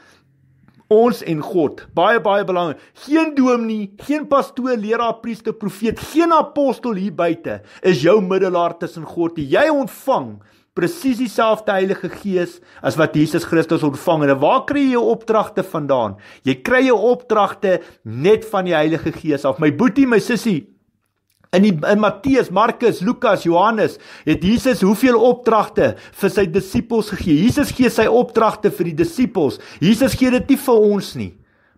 ons en God. Baie baie belangrik. Geen dominee, geen pastoor, leraar, priester, profeet, geen apostel hier buite is jou middelaar tussen God. Jy ontvang presies dieselfde Heilige Gees as wat Jesus Christus ontvang het. En waar kry jy jou opdragte vandaan? Jy kry jou opdragte net van die Heilige Gees af. My boetie, my sussie, In die, in Matteus, Markus, Lukas, Johannes het Jesus hoeveel opdragte vir sy disippels gegee. Jesus gee sy opdragte vir die disippels. Jesus gee dit nie vir ons nie.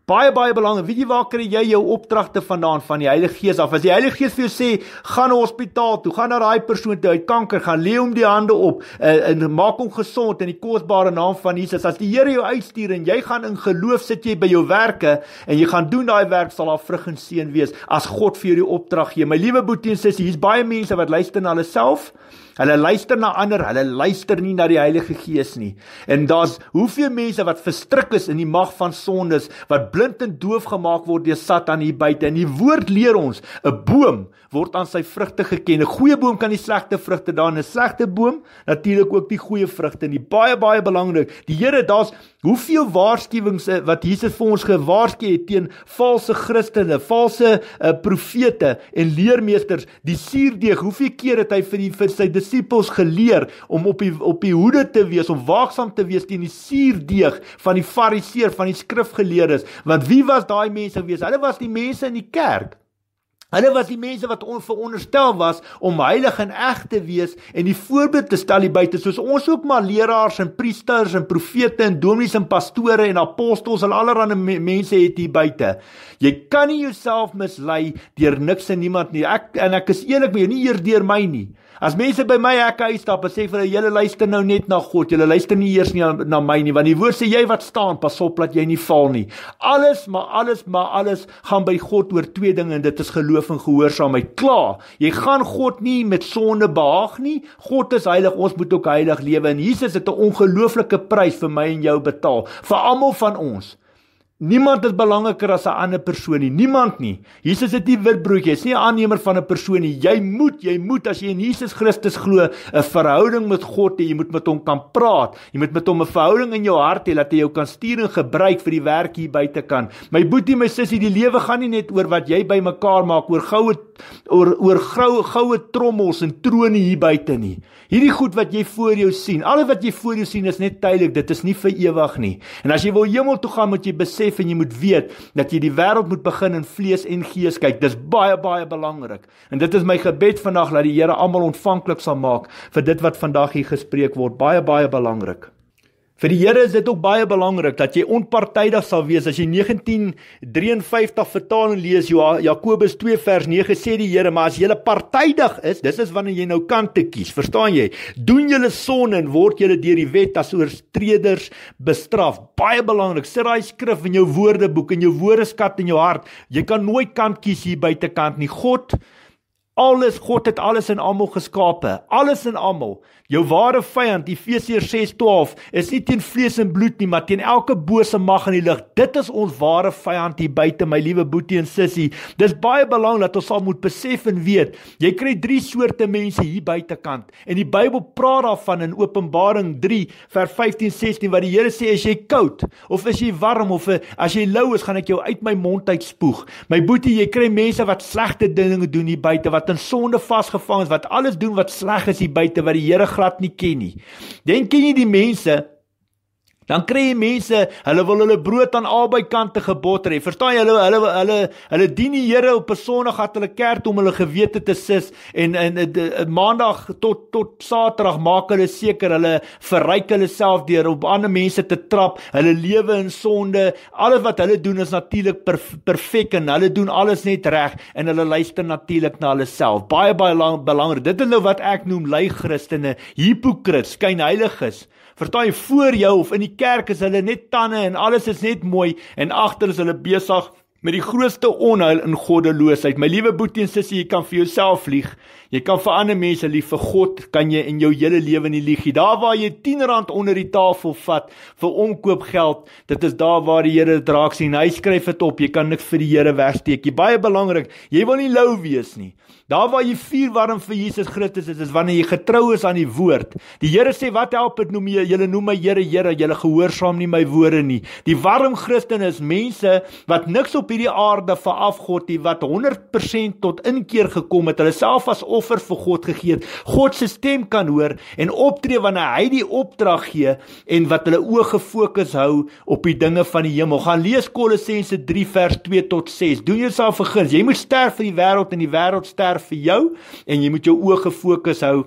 Baie baie belangrik. Weet jy waar kry jy jou opdragte vandaan van die Heilige Gees af? As die Heilige Gees vir jou sê, gaan na hospitaal toe, gaan na daai persoon toe, hy kanker, gaan lê hom die hande op en, eh, en maak hom gesond in die kosbare naam van Jesus. As die Here jou uitstuur en jy gaan in geloof sit jy by jou werke en jy gaan doen daai werk sal daar vrug en seën wees as God vir jou die opdrag gee. My liewe boetie en sussie, hier's baie mense wat luister na hulle self. Hulle luister na ander, hulle luister nie na die Heilige Gees nie. En daar's hoeveel mense wat verstrik is in die mag van sondes, wat blind en doof gemaak word deur Satan hier buite. En die woord leer ons, 'n boom word aan sy vrugte geken. 'n Goeie boom kan nie slegte vrugte dra nie. 'n Slegte boom natuurlik ook die goeie vrugte nie. Baie baie belangrik. Die Here, daar's hoeveel waarskuwings eh, wat Jesus vir ons gewaarsku het teen valse Christene, valse uh, profete en leermeesters. Die suurdeeg, hoeveel keer het hy vir die, vir sy disippels geleer om op die op die hoede te wees, om waaksaam te wees teen die suurdeeg van die fariseer, van die skrifgeleerdes. Want wie was daai mense gewees? Hulle was die mense in die kerk. Hulle was die mense wat ons veronderstel was om heilig en eg te wees en die voorbeeld te stel hier buite soos ons ook maar leraars en priesters en profete en dominees en pastore en apostels en allerlei mense het hier buite. Jy kan nie jouself mislei deur niks en niemand nie. Ek en ek is eerlik met jou, nie eers deur my nie. As mense by my hekke uitstap en sê vir hulle julle luister nou net na God, julle luister nie eers nie na my nie, want die woord sê jy wat staan, pas op dat jy nie val nie. Alles, maar alles, maar alles gaan by God oor twee dinge en dit is geloof en gehoorsaamheid. Klaar. Jy gaan God nie met sonde behaag nie. God is heilig, ons moet ook heilig lewe en Jesus het 'n ongelooflike prys vir my en jou betaal, vir almal van ons. Niemand is belangriker as 'n ander persoon nie. Niemand nie. Jesus het nie witbroodjie, hy's nie 'n aannemer van 'n persoon nie. Jy moet, jy moet as jy in Jesus Christus glo, 'n verhouding met God hê. Jy moet met hom kan praat. Jy moet met hom 'n verhouding in jou hart hê dat hy jou kan stuur en gebruik vir die werk hier buite kan. My boetie, my sussie, die lewe gaan nie net oor wat jy by mekaar maak oor goue oor oor goue goue trommels en trone hier buite nie. Hierdie goed wat jy voor jou sien, alles wat jy voor jou sien is net tydelik. Dit is nie vir ewig nie. En as jy wil hemel toe gaan, moet jy besef besef en jy moet weet dat jy die wêreld moet begin in vlees en gees kyk. Dis baie baie belangrik. En dit is my gebed vandag dat die Here almal ontvanklik sal maak vir dit wat vandag hier gespreek word. Baie baie belangrik. Vir die Here is dit ook baie belangrik dat jy onpartydig sal wees. As jy 19:53 vertaling lees, Jakobus 2 vers 9 sê die Here, maar as jy partydig is, dis is wanneer jy nou kan te kies, verstaan jy? Doen julle sonde en word julle deur die wet as oortreders bestraf. Baie belangrik. Sit daai skrif in jou woordeboek en jou woordeskat in jou hart. Jy kan nooit kan kies hier buitekant nie. God Alles God het alles en almal geskape. Alles en almal. Jou ware vyand, Efesiërs 6:12, is nie teen vlees en bloed nie, maar teen elke bose mag in die lig. Dit is ons ware vyand hier buite, my liewe boetie en sussie. Dis baie belangrik dat ons al moet besef en weet, jy kry drie soorte mense hier buitekant. En die Bybel praat daarvan in Openbaring 3:15-16 wat die Here sê as jy koud of as jy warm of eh, as jy lou is, gaan ek jou uit my mond uit spoeg. My boetie, jy kry mense wat slegte dinge doen hier buite wat wat in sonde vasgevang is, wat alles doen wat sleg is hier buite wat die Here glad nie ken nie. Denk jy nie die mense Dan kry jy mense, hulle wil hulle brood aan albei kante gebotter hê. Verstaan jy hulle hulle hulle hulle dien die Here op 'n Sondag gehad hulle kerk toe om hulle gewete te sis en in 'n Maandag tot tot Saterdag maak hulle seker hulle verryk hulle self deur op ander mense te trap, hulle lewe in sonde. Alles wat hulle doen is natuurlik perfek en hulle doen alles net reg en hulle luister natuurlik na hulle self. Baie baie belangrik. Dit is nou wat ek noem lui Christene, hipokrits, skynheiliges. Verdaai voor jou of in die kerk is hulle net tande en alles is net mooi en agter is hulle besig met die grootste onheil en goddeloosheid. My liewe boetie en sussie, jy kan vir jouself lieg. Jy kan vir ander mense lieg. Vir God kan jy in jou hele lewe nie lieg nie. Daar waar jy 10 rand onder die tafel vat vir omkoopgeld, dit is daar waar die Here dit raak sien. Hy skryf dit op. Jy kan niks vir die Here wegsteek nie. Baie belangrik, jy wil nie lou wees nie. Daar waar jy vuur warm vir Jesus Christus is, is wanneer jy getrou is aan die woord. Die Here sê, "Wat help dit noem jy, julle noem my Here, Here, julle gehoorsaam nie my woorde nie." Die warm Christene is mense wat niks op hierdie aarde vir af God nie, wat 100% tot inkeer gekom het, hulle self as offer vir God gegee het. God se stem kan hoor en optree wanneer hy die opdrag gee en wat hulle oë gefokus hou op die dinge van die hemel. Gaan lees Kolossense 3 vers 2 tot 6. Doen jouself vergis, jy moet sterf vir die wêreld en die wêreld sterf ver vir jou en jy moet jou oë gefokus hou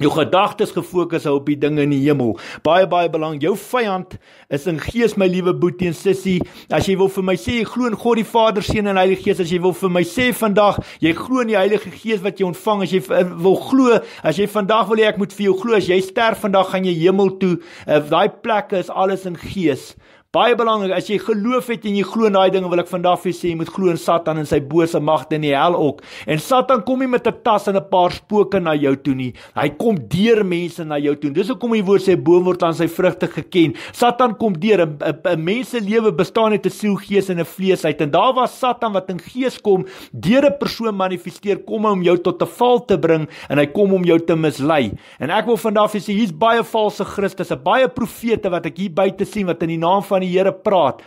jou gedagtes gefokus hou op die dinge in die hemel. Baie baie belangrik. Jou vyand is in gees my liewe boetie en sussie. As jy wil vir my sê jy glo in God die Vader, Seun en Heilige Gees, as jy wil vir my sê vandag jy glo in die Heilige Gees wat jy ontvang, as jy eh, wil glo, as jy vandag wil hê ek moet vir jou glo, as jy sterf vandag gaan jy hemel toe. Eh, daai plekke is alles in gees. Baie belangrik, as jy geloof het en jy glo in daai dinge, wil ek vandag vir sê jy moet glo in Satan en sy bose magte in die hel ook. En Satan kom nie met 'n tas en 'n paar spooke na jou toe nie. Hy kom deur mense na jou toe. Dis hoekom die woord sê boom word aan sy vrugte geken. Satan kom deur 'n mense lewe bestaan uit 'n siel, gees en 'n vlees uit. En daar was Satan wat in gees kom, deur 'n persoon manifesteer kom om jou tot 'n val te bring en hy kom om jou te mislei. En ek wil vandag vir sê hier's baie valse Christusse, baie profete wat ek hier buite sien wat in die naam van van die Here praat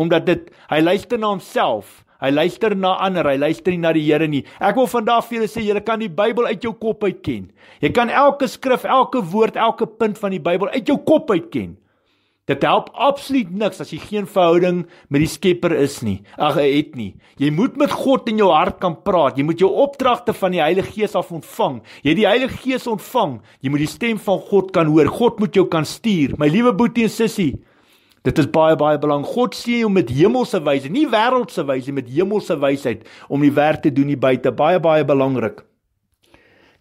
omdat dit hy luister na homself. Hy luister na ander, hy luister nie na die Here nie. Ek wil vandag vir julle sê, julle kan die Bybel uit jou kop uit ken. Jy kan elke skrif, elke woord, elke punt van die Bybel uit jou kop uit ken. Dit help absoluut niks as jy geen verhouding met die Skepper is nie. Ag, het nie. Jy moet met God in jou hart kan praat. Jy moet jou opdragte van die Heilige Gees af ontvang. Jy het die Heilige Gees ontvang. Jy moet die stem van God kan hoor. God moet jou kan stuur. My liewe boetie en sussie, Dit is baie baie belangrik. God sien jou met hemelse wyse, nie wêreldse wyse, met hemelse wysheid om die werk te doen hier buite. Baie baie belangrik.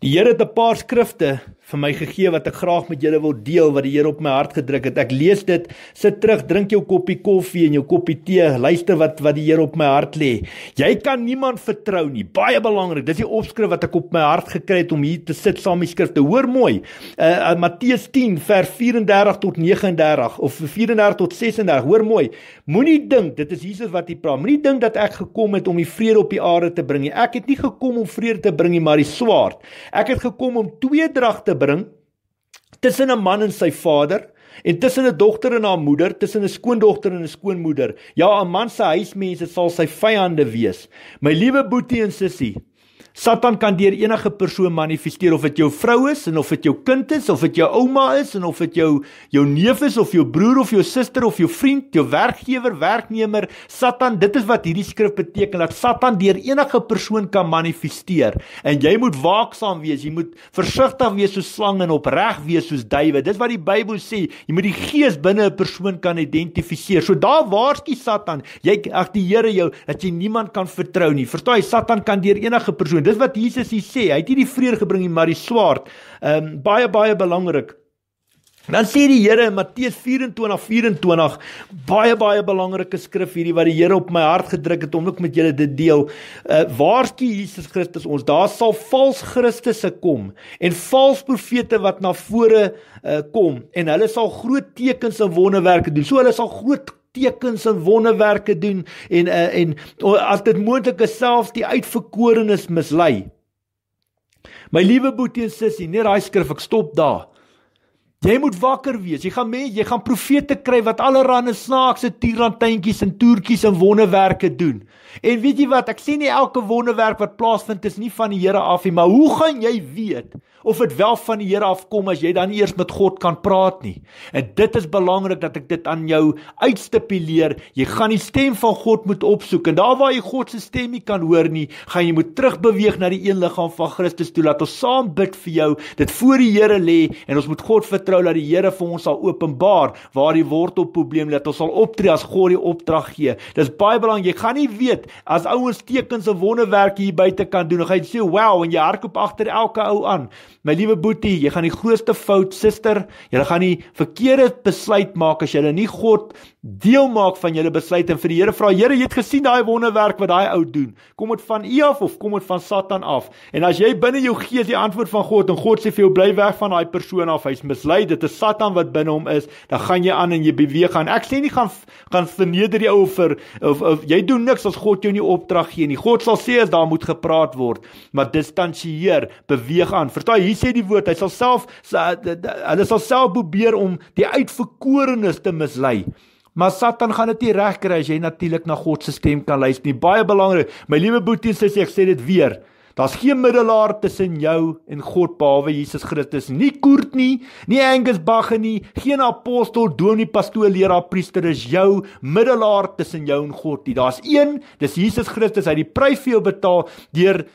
Die Here het 'n paar skrifte vir my gegee wat ek graag met julle wil deel wat die Here op my hart gedruk het. Ek lees dit. Sit terug, drink jou koppie koffie en jou koppie tee, luister wat wat die Here op my hart lê. Jy kan niemand vertrou nie. Baie belangrik. Dis die opskrif wat ek op my hart gekry het om hier te sit saam die skrifte. Nou hoor mooi. Uh, uh Matteus 10 vers 34 tot 39 of 34 tot 36. Hoor mooi. Moenie dink dit is Jesus wat hier praat. Moenie dink dat ek gekom het om die vrede op die aarde te bring nie. Ek het nie gekom om vrede te bring nie, maar die swaard. Ek het gekom om tweedrag te bring tussen 'n man en sy vader en tussen 'n dogter en haar moeder, tussen 'n skoondogter en 'n skoonmoeder. Ja, 'n man se huismense sal sy vyande wees. My liewe boetie en sussie, Satan kan deur enige persoon manifesteer of dit jou vrou is en of dit jou kind is of dit jou ouma is en of dit jou jou neef is of jou broer of jou suster of jou vriend, jou werkgewer, werknemer. Satan, dit is wat hierdie skrif beteken dat Satan deur enige persoon kan manifesteer. En jy moet waaksaam wees. Jy moet versigtig wees soos slang en opreg wees soos duiwel. Dis wat die Bybel sê. Jy moet die gees binne 'n persoon kan identifiseer. So daar waarsku Satan, jy ag die Here jou dat jy niemand kan vertrou nie. Verstaan jy? Satan kan deur enige persoon persoon. Dis wat Jesus hier sê. Hy het nie die vreer gebring nie, maar die swaard. Ehm um, baie baie belangrik. Dan sê die Here in Matteus 24:24 24, baie baie belangrike skrif hierdie wat die Here op my hart gedruk het om ook met julle dit deel. Uh waarsku Jesus Christus ons, daar sal valse kristusse kom en valse profete wat na vore uh, kom en hulle sal groot tekens en wonderwerke doen. So hulle sal groot tekens en wonderwerke doen en eh, en as dit moontlik is selfs die uitverkorenes mislei. My liewe boetie en sussie, nee daai skrif, ek stop daar. Jy moet wakker wees. Jy gaan men, jy gaan profete kry wat allerlei snaakse tirantjies en toertjies en wonderwerke doen. En weet jy wat, ek sê nie elke wonderwerk wat plaasvind is nie van die Here af nie, maar hoe gaan jy weet of dit wel van die Here af kom as jy dan nie eers met God kan praat nie? En dit is belangrik dat ek dit aan jou uitstipuleer. Jy gaan die stem van God moet opsoek en daar waar jy God se stem nie kan hoor nie, gaan jy moet terugbeweeg na die een liggaam van Christus toe dat ons saam bid vir jou, dit voor die Here lê en ons moet God vertrou dat die Here vir ons sal openbaar waar die wortelprobleem lê dat ons sal optree as God die opdrag gee. Dis baie belangrik, jy gaan nie weet weet as ouens tekens of wonderwerke hier buite kan doen, gaan jy sê, "Wow, en jy hardloop agter elke ou aan." My liewe boetie, jy gaan die grootste fout, suster, jy gaan die verkeerde besluit maak as jy nie God deel maak van julle besluit en vir die Here vra Here jy het gesien daai wonderwerk wat daai ou doen kom dit van U af of kom dit van Satan af en as jy binne jou gees die antwoord van God en God sê vir jou bly weg van daai persoon af hy's mislei dit is Satan wat binne hom is dan gaan jy aan en jy beweeg aan ek sê nie gaan gaan verneder die ou vir of, of jy doen niks as God jou nie opdrag gee nie God sal sê as daar moet gepraat word maar distansieer beweeg aan verstaan hier sê die woord hy sal self hulle sal self probeer om die uitverkorenes te mislei Maar Satan gaan dit nie regkry as jy natuurlik na God se stem kan luister nie. Baie belangrik. My liewe boetie sê ek sê dit weer. Daar's geen middelaar tussen jou en God behalwe Jesus Christus. Nie Koert nie, nie Angus Bach nie, geen apostel, dominee, pastoor, leraar, priester is jou middelaar tussen jou en God nie. Daar's een, dis Jesus Christus. Hy het die prys vir jou betaal deur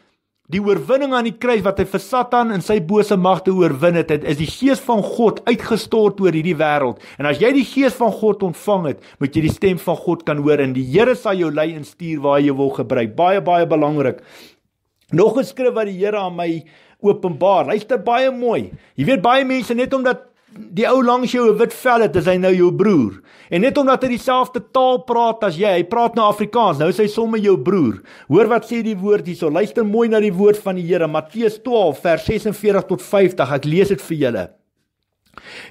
Die oorwinning aan die kruis wat hy vir Satan en sy bose magte oorwin het, het, is die gees van God uitgestort oor hierdie wêreld. En as jy die gees van God ontvang het, moet jy die stem van God kan hoor en die Here sal jou lei en stuur waar jy wil gebruik. Baie baie belangrik. Nog 'n skrif wat die Here aan my openbaar. Luister baie mooi. Jy weet baie mense net omdat die ou langs jou 'n wit vel het, is hy nou jou broer. En net omdat hy dieselfde taal praat as jy, hy praat nou Afrikaans, nou is hy sommer jou broer. Hoor wat sê die woord hierso. Luister mooi na die woord van die Here, Matteus 12 vers 46 tot 50. Ek lees dit vir julle.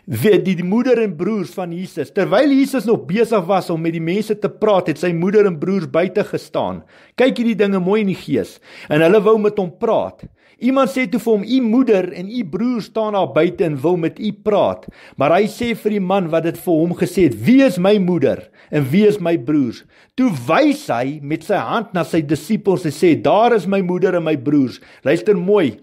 Die, die moeder en broers van Jesus. Terwyl Jesus nog besig was om met die mense te praat, het sy moeder en broers buite gestaan. Kyk hierdie dinge mooi in die gees. En hulle wou met hom praat. Iemand sê toe vir hom: "U moeder en u broer staan daar buite en wil met u praat." Maar hy sê vir die man wat dit vir hom gesê het: "Wie is my moeder en wie is my broers?" Toe wys hy met sy hand na sy disippels en sê: "Daar is my moeder en my broers. Luister mooi.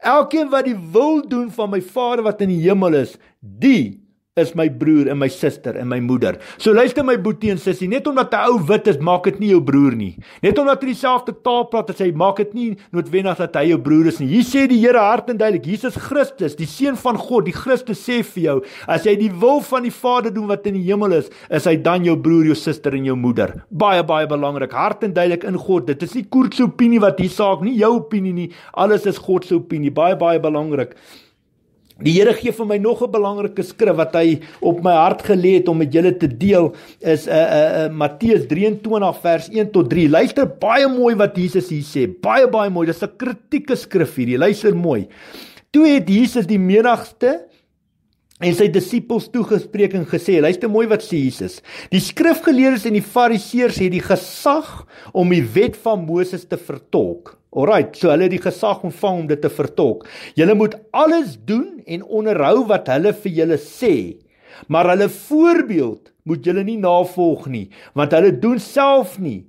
Elkeen wat die wil doen van my Vader wat in die hemel is, die is my broer en my suster en my moeder. So luister my boetie en sussie, net omdat hy ou wit is, maak dit nie jou broer nie. Net omdat hy dieselfde taal praat as jy, maak dit nie noodwendig dat hy jou broer is nie. Hier sê die Here hard en duidelik, Jesus Christus, die seun van God, die Christus sê vir jou, as jy die wil van die Vader doen wat in die hemel is, is hy dan jou broer, jou suster en jou moeder. Baie baie belangrik, hard en duidelik in God. Dit is nie koerse opinie wat hier saak nie, jou opinie nie. Alles is God se opinie. Baie baie belangrik. Die Here gee vir my nog 'n belangrike skrif wat hy op my hart gelê het om met julle te deel is 'n uh, eh, 'n uh, eh, uh, eh, Matteus 23 vers 1 tot 3. Luister baie mooi wat Jesus hier sê. Baie baie mooi. Dis 'n kritieke skrif hierdie. Luister mooi. Toe het Jesus die menigte en sy disippels toegespreek en gesê luister mooi wat sê Jesus die skrifgeleerdes en die fariseërs het die gesag om die wet van Moses te vertolk alrite so hulle het die gesag ontvang om dit te vertolk julle moet alles doen en onderhou wat hulle vir julle sê maar hulle voorbeeld moet julle nie navolg nie want hulle doen self nie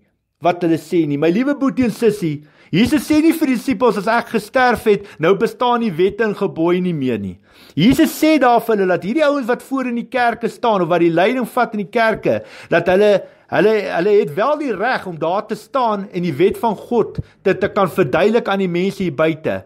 wat hulle sê nie my liewe boetie en sussie Jesus sê nie vir die disippels as ek gesterf het nou bestaan die wet en gebooie nie meer nie Jesus sê daar vir hulle dat hierdie ouens wat voor in die kerke staan of wat die leiding vat in die kerke, dat hulle hulle hulle het wel die reg om daar te staan en die wet van God te te kan verduidelik aan die mense hier buite.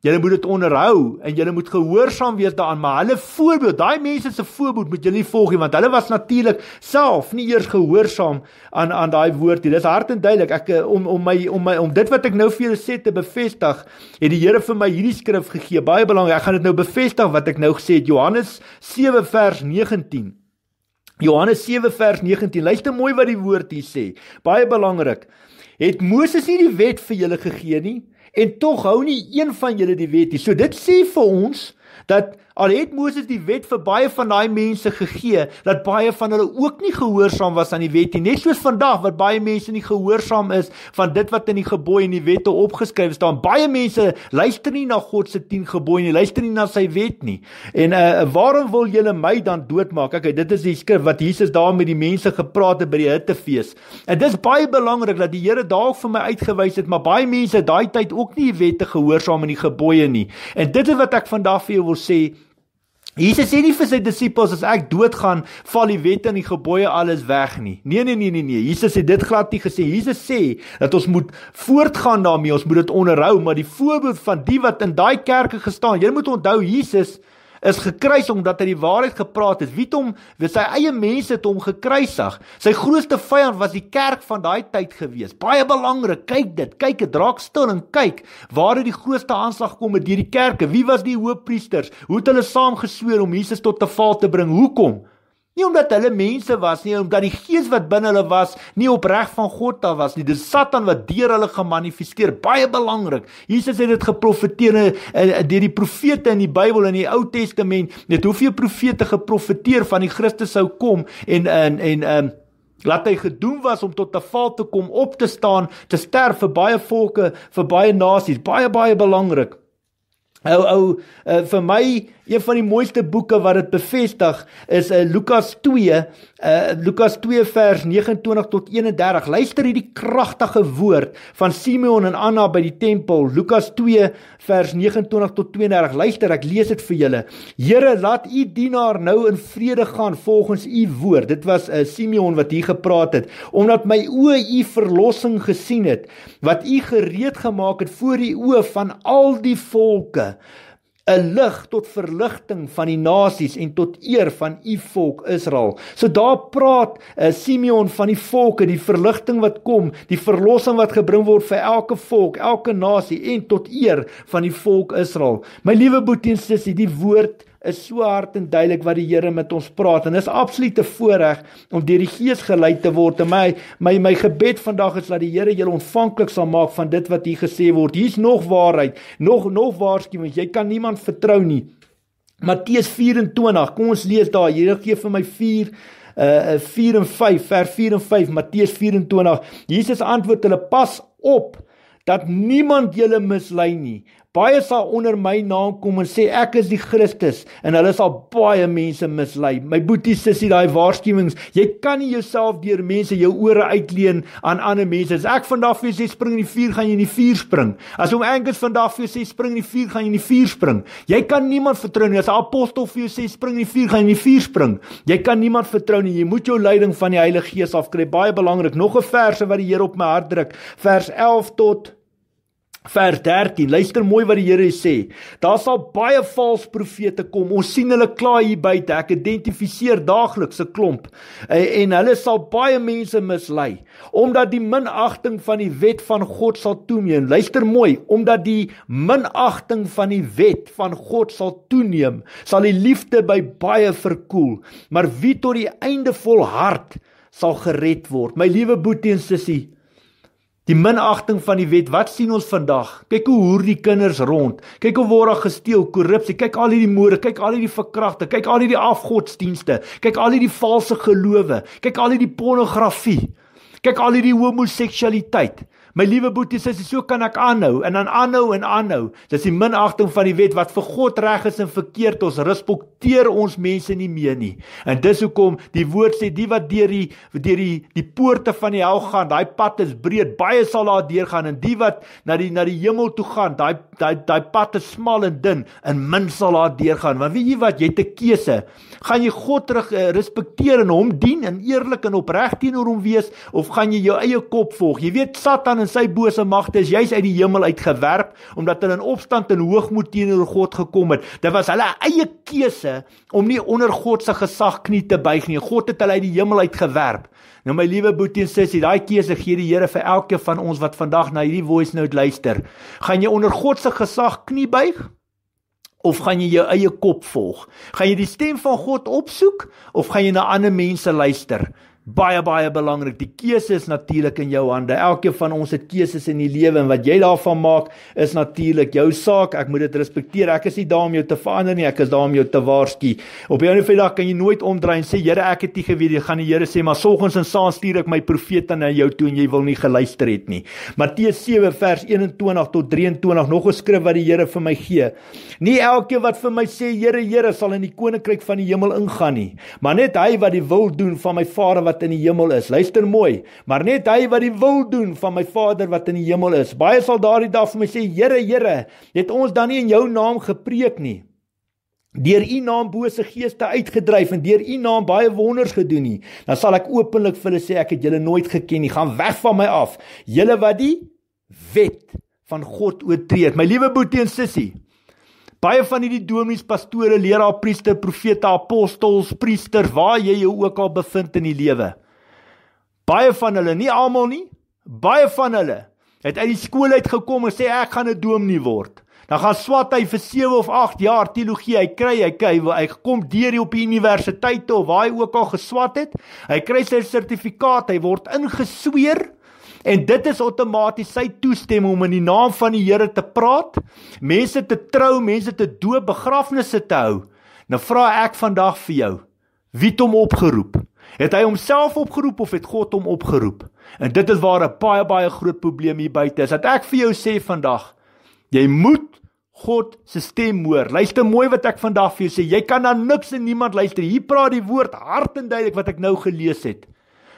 Julle moet dit onderhou en julle moet gehoorsaam wees daaraan, maar hulle voorbeeld, daai mense se voorbeeld moet julle nie volg nie want hulle was natuurlik self nie eers gehoorsaam aan aan daai woord nie. Dis hard en duidelik. Ek eh, om om my om my om dit wat ek nou vir julle sê te bevestig, het die Here vir my hierdie skrif gegee. Baie belangrik. Ek gaan dit nou bevestig wat ek nou gesê het. Johannes 7 vers 19. Johannes 7 vers 19. Luister mooi wat die woord hier sê. Baie belangrik. Het Moses nie die wet vir julle gegee nie, en tog hou nie een van julle die wet nie. So dit sê vir ons dat Al het Moses die wet vir baie van daai mense gegee dat baie van hulle ook nie gehoorsaam was aan die wet nie. Net soos vandag wat baie mense nie gehoorsaam is van dit wat in die gebooie en die wette opgeskryf staan. Baie mense luister nie na God se 10 gebooie nie, luister nie na sy wet nie. En uh waarom wil julle my dan doodmaak? Okay, dit is die skrif wat Jesus daar met die mense gepraat het by die hittefees. En dis baie belangrik dat die Here daar ook vir my uitgewys het, maar baie mense daai tyd ook nie die wette gehoorsaam in die gebooie nie. En dit is wat ek vandag vir jou wil sê. Jesus sê nie vir sy disippels as ek doodgaan, val die wette en die gebooie alles weg nie. Nee nee nee nee nee. Jesus het dit glad nie gesê. Jesus sê dat ons moet voortgaan daarmee. Ons moet dit onderhou, maar die voorbeeld van die wat in daai kerke gestaan. Jy moet onthou Jesus is gekruis omdat hy die waarheid gepraat het. Wie het hom met sy eie mense het hom gekruisig. Sy grootste vyand was die kerk van daai tyd gewees. Baie belangrik, kyk dit. Kyk, dit raak stil en kyk waar het die grootste aanslag kom met hierdie kerke? Wie was die hoofpriesters? Hoe het hulle saam gesweer om Jesus tot te val te bring? Hoekom? Nie omdat hulle mense was nie, omdat die gees wat binne hulle was nie opreg van God daar was nie. Dis Satan wat deur hulle gemanifesteer. Baie belangrik. Jesus het dit geprofeteer eh, eh, deur die profete in die Bybel in die Ou Testament. Net hoeveel profete geprofeteer van die Christus sou kom en en en um laat hy gedoen was om tot 'n val te kom, op te staan, te sterf vir baie volke, vir baie nasies. Baie baie belangrik. Ou ou uh, eh, vir my Een van die mooiste boeke wat dit bevestig is uh, Lukas 2, uh, eh, Lukas 2 vers 29 tot 31. Luister hierdie kragtige woord van Simeon en Anna by die tempel. Lukas 2 vers 29 tot 32. Luister, ek lees dit vir julle. Here, laat u die dienaar nou in vrede gaan volgens u woord. Dit was uh, Simeon wat hier gepraat het, omdat my oë u verlossing gesien het wat u gereed gemaak het voor die oë van al die volke. 'n lig tot verligting van die nasies en tot eer van u volk Israel. So daar praat uh, Simeon van die volke, die verligting wat kom, die verlossing wat gebring word vir elke volk, elke nasie en tot eer van die volk Israel. My liewe boetie en sussie, die woord is so hard en duidelik wat die Here met ons praat en dis absoluut 'n voorreg om deur die Gees gelei te word. En my my my gebed vandag is dat die Here julle ontvanklik sal maak van dit wat hier gesê word. Hier's nog waarheid, nog nog waarskuwing. Jy kan niemand vertrou nie. Matteus 24. Kom ons lees daar. Here gee vir my 4 uh 4 en 5 ver 4 en 5 Matteus 24 Jesus antwoord hulle pas op dat niemand julle mislei nie Baie sal onder my naam kom en sê ek is die Christus en hulle sal baie mense mislei. My boetie sussie daai waarskuwings, jy kan nie jouself deur mense jou ore uitleen aan ander mense. As ek vandag vir jou sê spring in die vuur, gaan jy in die vuur spring. As oom Enkers vandag vir jou sê spring in die vuur, gaan jy in die vuur spring. Jy kan niemand vertrou nie as 'n apostel vir jou sê spring in die vuur, gaan jy in die vuur spring. Jy kan niemand vertrou nie. Jy moet jou leiding van die Heilige Gees afkry. Baie belangrik. Nog 'n verse wat die Here op my hart druk. Vers 11 tot Vers 13. Luister mooi wat die Here sê. Daar sal baie valse profete kom. Ons sien hulle klaar hier buite. Ek identifiseer daagliks 'n klomp eh, en hulle sal baie mense mislei omdat die minagting van die wet van God sal toeneem. Luister mooi, omdat die minagting van die wet van God sal toeneem, sal die liefde by baie verkoel. Maar wie tot die einde volhard, sal gered word. My liewe boetie en sussie, Die minagting van die wet, wat sien ons vandag? Kyk hoe hoer die kinders rond. Kyk hoe word daar gesteel, korrupsie, kyk al hierdie moorde, kyk al hierdie verkrachte, kyk al hierdie afgodsdienste, kyk al hierdie valse gelowe, kyk al hierdie pornografie. Kyk al hierdie homoseksualiteit. My liewe boetie, sê sy, so kan ek aanhou en dan aanhou en aanhou. Dis die minagting van die wet wat vir God reg is en verkeerd. Ons respekteer ons mense nie meer nie. En dis hoekom die woord sê die wat deur die deur die die poorte van die hel gaan, daai pad is breed. Baie sal daar deurgaan en die wat na die na die hemel toe gaan, daai daai daai pad is smal en dun en min sal daar deurgaan. Want weet jy wat? Jy het 'n keuse. Gaan jy God reg uh, respekteer en hom dien en eerlik en opreg teenoor hom wees of gaan jy jou eie kop volg? Jy weet Satan en sy bose magte is juis uit die hemel uitgewerp omdat hulle in opstand en hoogmoed teenoor God gekom het. Dit was hulle eie keuse om nie onder God se gesag knie te buig nie. God het hulle uit die hemel uitgewerp. Nou my liewe boetie en sussie, daai keuse gee die Here vir elke van ons wat vandag na hierdie voice note luister. Gaan jy onder God se gesag knie buig? Of gaan jy jou eie kop volg? Gaan jy die stem van God opsoek of gaan jy na ander mense luister? baie baie belangrik. Die keuse is natuurlik in jou hande. Elkeen van ons het keuses in die lewe en wat jy daarvan maak is natuurlik jou saak. Ek moet dit respekteer. Ek is nie daar om jou te verander nie. Ek is daar om jou te waarsku. Op 'n of ander dag kan jy nooit omdraai en sê Here, ek het nie geweet nie. Gaan die Here sê, maar soggens en saans stuur ek my profete na jou toe en jy wil nie geluister het nie. Matteus 7 vers 21 tot 23 nog 'n skrif wat die Here vir my gee. Nie elkeen wat vir my sê Here, Here sal in die koninkryk van die hemel ingaan nie, maar net hy wat die wil doen van my Vader wat in die hemel is. Luister mooi, maar net hy wat die wil doen van my Vader wat in die hemel is. Baie sal daardie dag vir my sê, Here, Here, het ons dan nie in jou naam gepreek nie? Deur u naam bose geeste uitgedryf en deur u naam baie wonders gedoen nie. Dan sal ek openlik vir hulle sê ek het julle nooit geken nie. Gaan weg van my af, julle wat die wet van God oortree. My liewe boetie en sussie, Baie van hierdie dominees, pastore, leraar, priester, profete, apostels, priester, waar jy jou ook al bevind in die lewe. Baie van hulle, nie almal nie, baie van hulle het uit die skool uit gekom en sê ek gaan 'n dominee word. Dan gaan swat hy vir 7 of 8 jaar teologie, hy kry hy kry hy kom deur hier op die universiteit toe of waar hy ook al geswat het. Hy kry sy sertifikaat, hy word ingesweer. En dit is outomaties sy toestemming om in die naam van die Here te praat, mense te trou, mense te doop, begrafnisse te hou. Nou vra ek vandag vir jou, wie het hom opgeroep? Het hy homself opgeroep of het God hom opgeroep? En dit is waar 'n baie baie groot probleem hier buite is. Dat ek vir jou sê vandag, jy moet God se stem hoor. Luister mooi wat ek vandag vir jou sê. Jy kan na niks en niemand luister. Hier praat die woord hard en duidelik wat ek nou gelees het.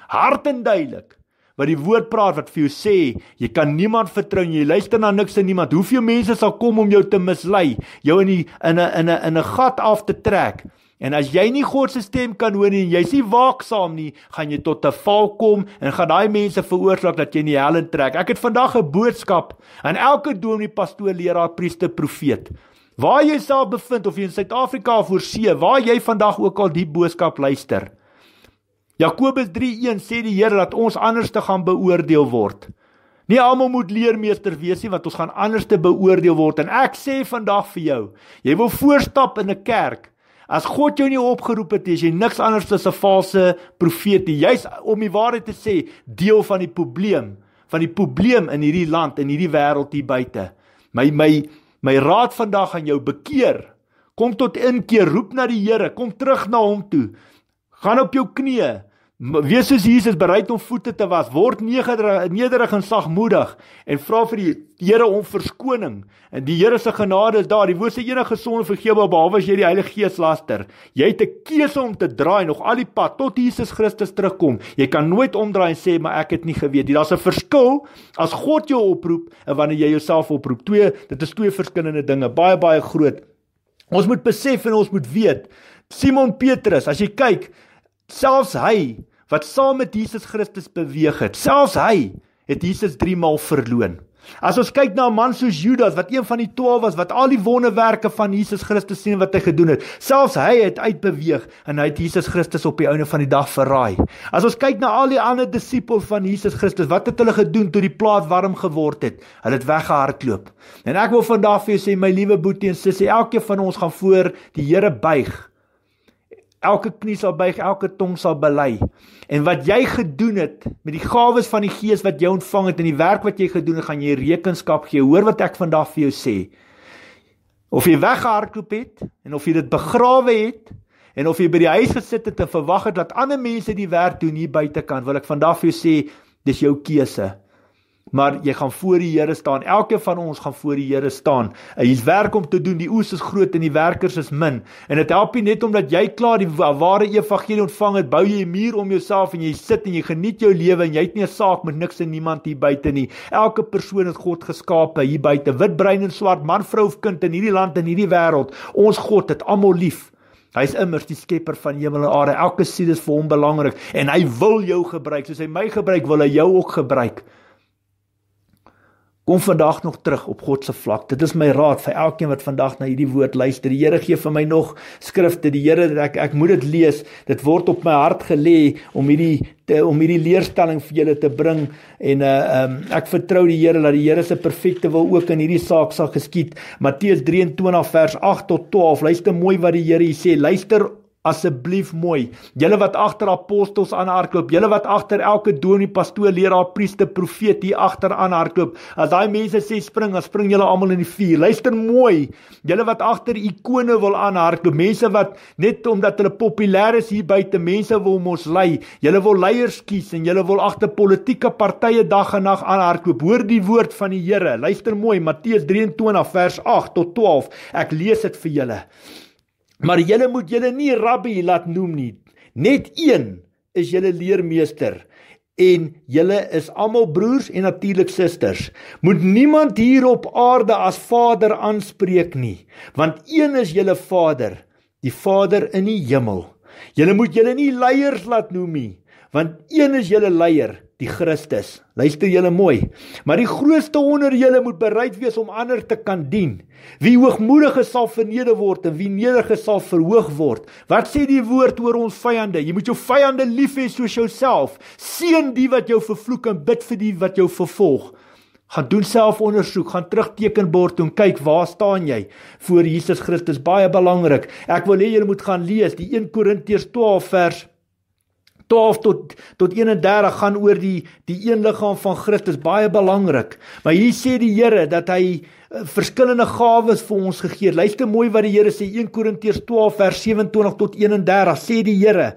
Hard en duidelik wat die woord praat wat vir jou sê jy kan niemand vertrou nie jy luister na niks en niemand hoeveel mense sal kom om jou te mislei jou in die in 'n in 'n in 'n gat af te trek en as jy nie God se stem kan hoor nie jy's nie waaksaam nie gaan jy tot 'n val kom en gaan daai mense veroorsaak dat jy in die hel intrek ek het vandag 'n boodskap aan elke dominee pastoor leraar priester profeet waar jy self bevind of jy in Suid-Afrika of oorsee waar jy vandag ook al die boodskap luister Jakobus 3:1 sê die Here dat ons anders te gaan beoordeel word. Nie almal moet leermeester wees nie want ons gaan anders te beoordeel word en ek sê vandag vir jou, jy wil voorstap in 'n kerk As God jou nie opgeroep het as jy niks anders as 'n valse profeet nie, jy's om die waarheid te sê, deel van die probleem, van die probleem in hierdie land en hierdie wêreld hier buite. My my my raad vandag aan jou, bekeer. Kom tot inkeer, roep na die Here, kom terug na hom toe. Gaan op jou knieë, Wees soos Jesus bereid om voete te was, word nederig en sagmoedig en vra vir die Here om verskoning. En die Here se genade is daar. Die woord sê enige sonde vergewe behalwe as jy die Heilige Gees laster. Jy het 'n keuse om te draai nog al die pad tot Jesus Christus terugkom. Jy kan nooit omdraai en sê maar ek het nie geweet nie. Daar's 'n verskil as God jou oproep en wanneer jy jouself oproep. Twee, dit is twee verskillende dinge, baie baie groot. Ons moet besef en ons moet weet. Simon Petrus, as jy kyk, selfs hy wat saam met Jesus Christus beweeg het. Selfs hy het Jesus 3 maal verloon. As ons kyk na 'n man soos Judas wat een van die 12 was wat al die wonderwerke van Jesus Christus sien wat hy gedoen het, selfs hy het uitbeweeg en hy het Jesus Christus op die ouene van die dag verraai. As ons kyk na al die ander disippels van Jesus Christus, wat het hulle gedoen toe die plaas warm geword het? Hulle het weggehardloop. En ek wil vandag vir jou sê my liewe boetie en sussie, elkeen van ons gaan voor die Here buig Elke knie sal buig, elke tong sal bely. En wat jy gedoen het met die gawes van die Gees wat jy ontvang het en die werk wat jy gedoen het, gaan jy rekenskap gee. Hoor wat ek vandag vir jou sê. Of jy weggehardloop het en of jy dit begrawe het en of jy by die huis gesit het en verwag het dat ander mense die werk doen hier buite kan, wil ek vandag vir jou sê, dis jou keuse maar jy gaan voor die Here staan. Elke van ons gaan voor die Here staan. Hier's werk om te doen. Die oes is groot en die werkers is min. En dit help nie net omdat jy klaar die ware evangelie ontvang het, bou jy 'n muur om jouself en jy sit en jy geniet jou lewe en jy het nie 'n saak met niks en niemand hier buite nie. Elke persoon het God geskape hier buite, wit, bruin en swart, man, vrou of kind in hierdie land en hierdie wêreld. Ons God het almal lief. Hy is immers die skepper van hemel en aarde. Elke siel is vir hom belangrik en hy wil jou gebruik. Soos hy my gebruik, wil hy jou ook gebruik. Kom vandag nog terug op God se vlak. Dit is my raad vir elkeen wat vandag na hierdie woord luister. Die Here gee vir my nog skrifte. Die Here dat ek ek moet dit lees. Dit word op my hart gelê om hierdie te, om hierdie leerstelling vir julle te bring en uh um, ek vertrou die Here dat die Here se perfekte wil ook in hierdie saak sal geskied. Matteus 23 vers 8 tot 12. Luister mooi wat die Here hier sê. Luister Asseblief mooi, julle wat agter apostels aanhardloop, julle wat agter elke dominee, pastoor, leraar, priester, profeet hier agter aanhardloop, as daai mense sê spring, dan spring julle almal in die vuur. Luister mooi, julle wat agter ikone wil aanhardloop, mense wat net omdat hulle populêr is hier buite, mense wil mos lei. Julle wil leiers kies en julle wil agter politieke partye dag en nag aanhardloop. Hoor die woord van die Here. Luister mooi, Matteus 23 vers 8 tot 12. Ek lees dit vir julle. Maar julle moet julle nie rabbi laat noem nie. Net een is julle leermeester en julle is almal broers en natuurlik susters. Moet niemand hier op aarde as vader aanspreek nie, want een is julle Vader, die Vader in die hemel. Julle moet julle nie leiers laat noem nie, want een is julle leier, die Christus. Luister julle mooi. Maar die grootste onder julle moet bereid wees om ander te kan dien. Wie hoogmoedig is sal verneder word en wie nederig is sal verhoog word. Wat sê die woord oor ons vyande? Jy moet jou vyande lief hê soos jouself. Seën die wat jou vervloek en bid vir die wat jou vervolg. Gaan doen selfondersoek, gaan terugteken bord toe en kyk waar staan jy voor Jesus Christus. Baie belangrik. Ek wil hê julle moet gaan lees die 1 Korintiërs 12 vers 12 tot tot 31 gaan oor die die een liggaam van Christus baie belangrik. Maar hier sê die Here dat hy eh, verskillende gawes vir ons gegee het. Luister mooi wat die Here sê 1 Korintiërs 12 vers 27 tot 31 sê die Here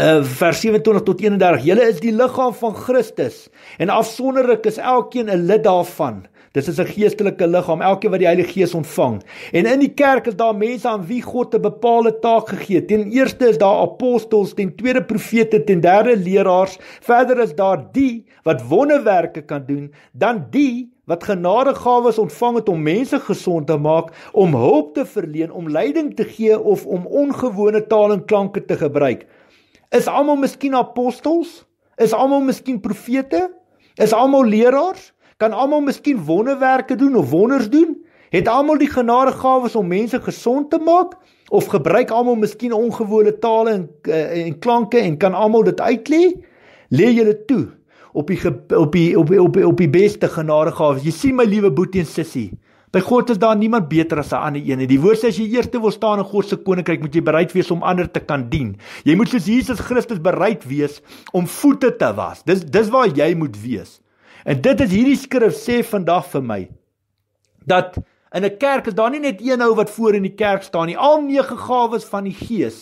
eh, vers 27 tot 31 julle is die liggaam van Christus en afsonderlik is elkeen 'n lid daarvan. Dis is 'n geestelike liggaam, elkeen wat die Heilige Gees ontvang. En in die kerk is daar mense aan wie God 'n bepaalde taak gegee het. Ten eerste is daar apostels, ten tweede profete, ten derde leraars. Verder is daar die wat wonderwerke kan doen, dan die wat genadegawes ontvang het om mense gesond te maak, om hulp te verleen, om leiding te gee of om ongewone tale en klanke te gebruik. Is almal miskien apostels? Is almal miskien profete? Is almal leraars? kan almal miskien wonderwerke doen of wonders doen? Het almal die genadegawes om mense gesond te maak of gebruik almal miskien ongewone tale en eh, en klanke en kan almal dit uitlei? Leer julle toe op die op die op die op die, op die beste genadegawes. Jy sien my liewe boetie en sussie, by God is daar niemand beter as 'n ander een nie. Die woord sê as jy eers te wil staan in God se koninkryk, moet jy bereid wees om ander te kan dien. Jy moet soos Jesus Christus bereid wees om voete te was. Dis dis waar jy moet wees. En dit is hierdie skrif sê vandag vir my dat in 'n kerk is daar nie net een ou wat voor in die kerk staan nie. Al nege gawes van die Gees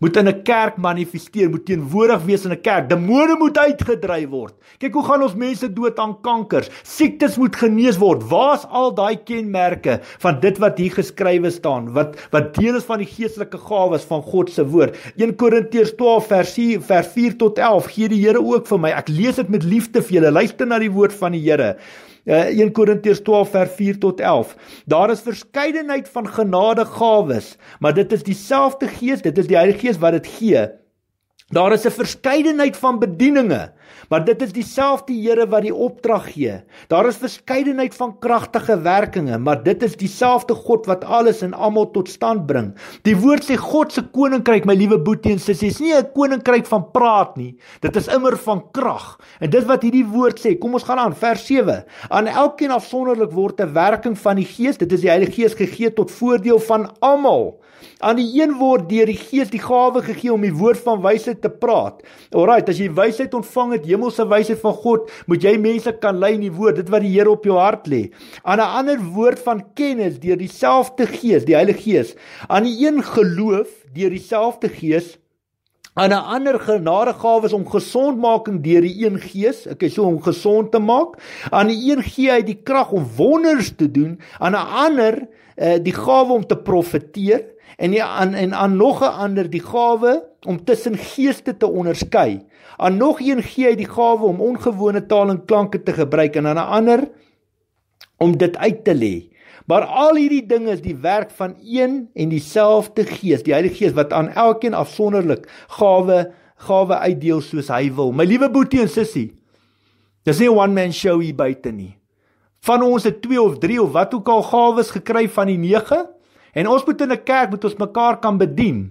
moet in 'n kerk manifesteer, moet teenwoordig wees in 'n kerk. Demone moet uitgedryf word. Kyk hoe gaan ons mense dood aan kankers. Siektes moet genees word. Waar's al daai kenmerke van dit wat hier geskrywe staan? Wat wat deel is van die geestelike gawes van God se woord? 1 Korintiërs 12 vers 4, vers 4 tot 11 gee die Here ook vir my. Ek lees dit met liefde vir julle. Luister na die woord van die Here uh, eh, 1 Korintiërs 12 vers 4 tot 11. Daar is verskeidenheid van genadegawes, maar dit is dieselfde Gees, dit is die Heilige Gees wat dit gee. Daar is 'n verskeidenheid van bedieninge, maar dit is dieselfde Here wat die opdrag gee. Daar is verskeidenheid van kragtige werkinge, maar dit is dieselfde God wat alles en almal tot stand bring. Die woord sê God se koninkryk, my liewe boetie en sussie, is nie 'n koninkryk van praat nie. Dit is immer van krag. En dit wat hierdie woord sê, kom ons gaan aan vers 7. Aan elkeen afsonderlik word 'n werking van die Gees, dit is die Heilige Gees gegee tot voordeel van almal. Aan die een word deur die Gees die gawe gegee om die woord van wysheid te praat. Alraait, as jy wysheid ontvang het, hemelse wysheid van God, moet jy mense kan lei in die woord, dit wat die Here op jou hart lê. Aan 'n ander woord van kennis deur dieselfde Gees, die Heilige Gees. Aan die een geloof deur dieselfde Gees. Aan 'n ander genadegawe is om gesondmaking deur die een Gees, ek sê om gesond te maak. Aan die een gee hy die krag om wonders te doen, aan 'n ander eh, die gawe om te profeteer en die, aan en aan nog 'n ander die gawe om tussen geeste te onderskei. Aan nog een gee hy die gawe om ongewone taal en klanke te gebruik en aan 'n ander om dit uit te lê. Maar al hierdie dinge is die werk van een en dieselfde Gees, die Heilige Gees wat aan elkeen afsonderlik gawe gawe uitdeel soos hy wil. My liewe boetie en sussie, dis nie 'n one man show hier buite nie. Van ons het 2 of 3 of wat ook al gawes gekry van die En ons moet in 'n kerk moet ons mekaar kan bedien.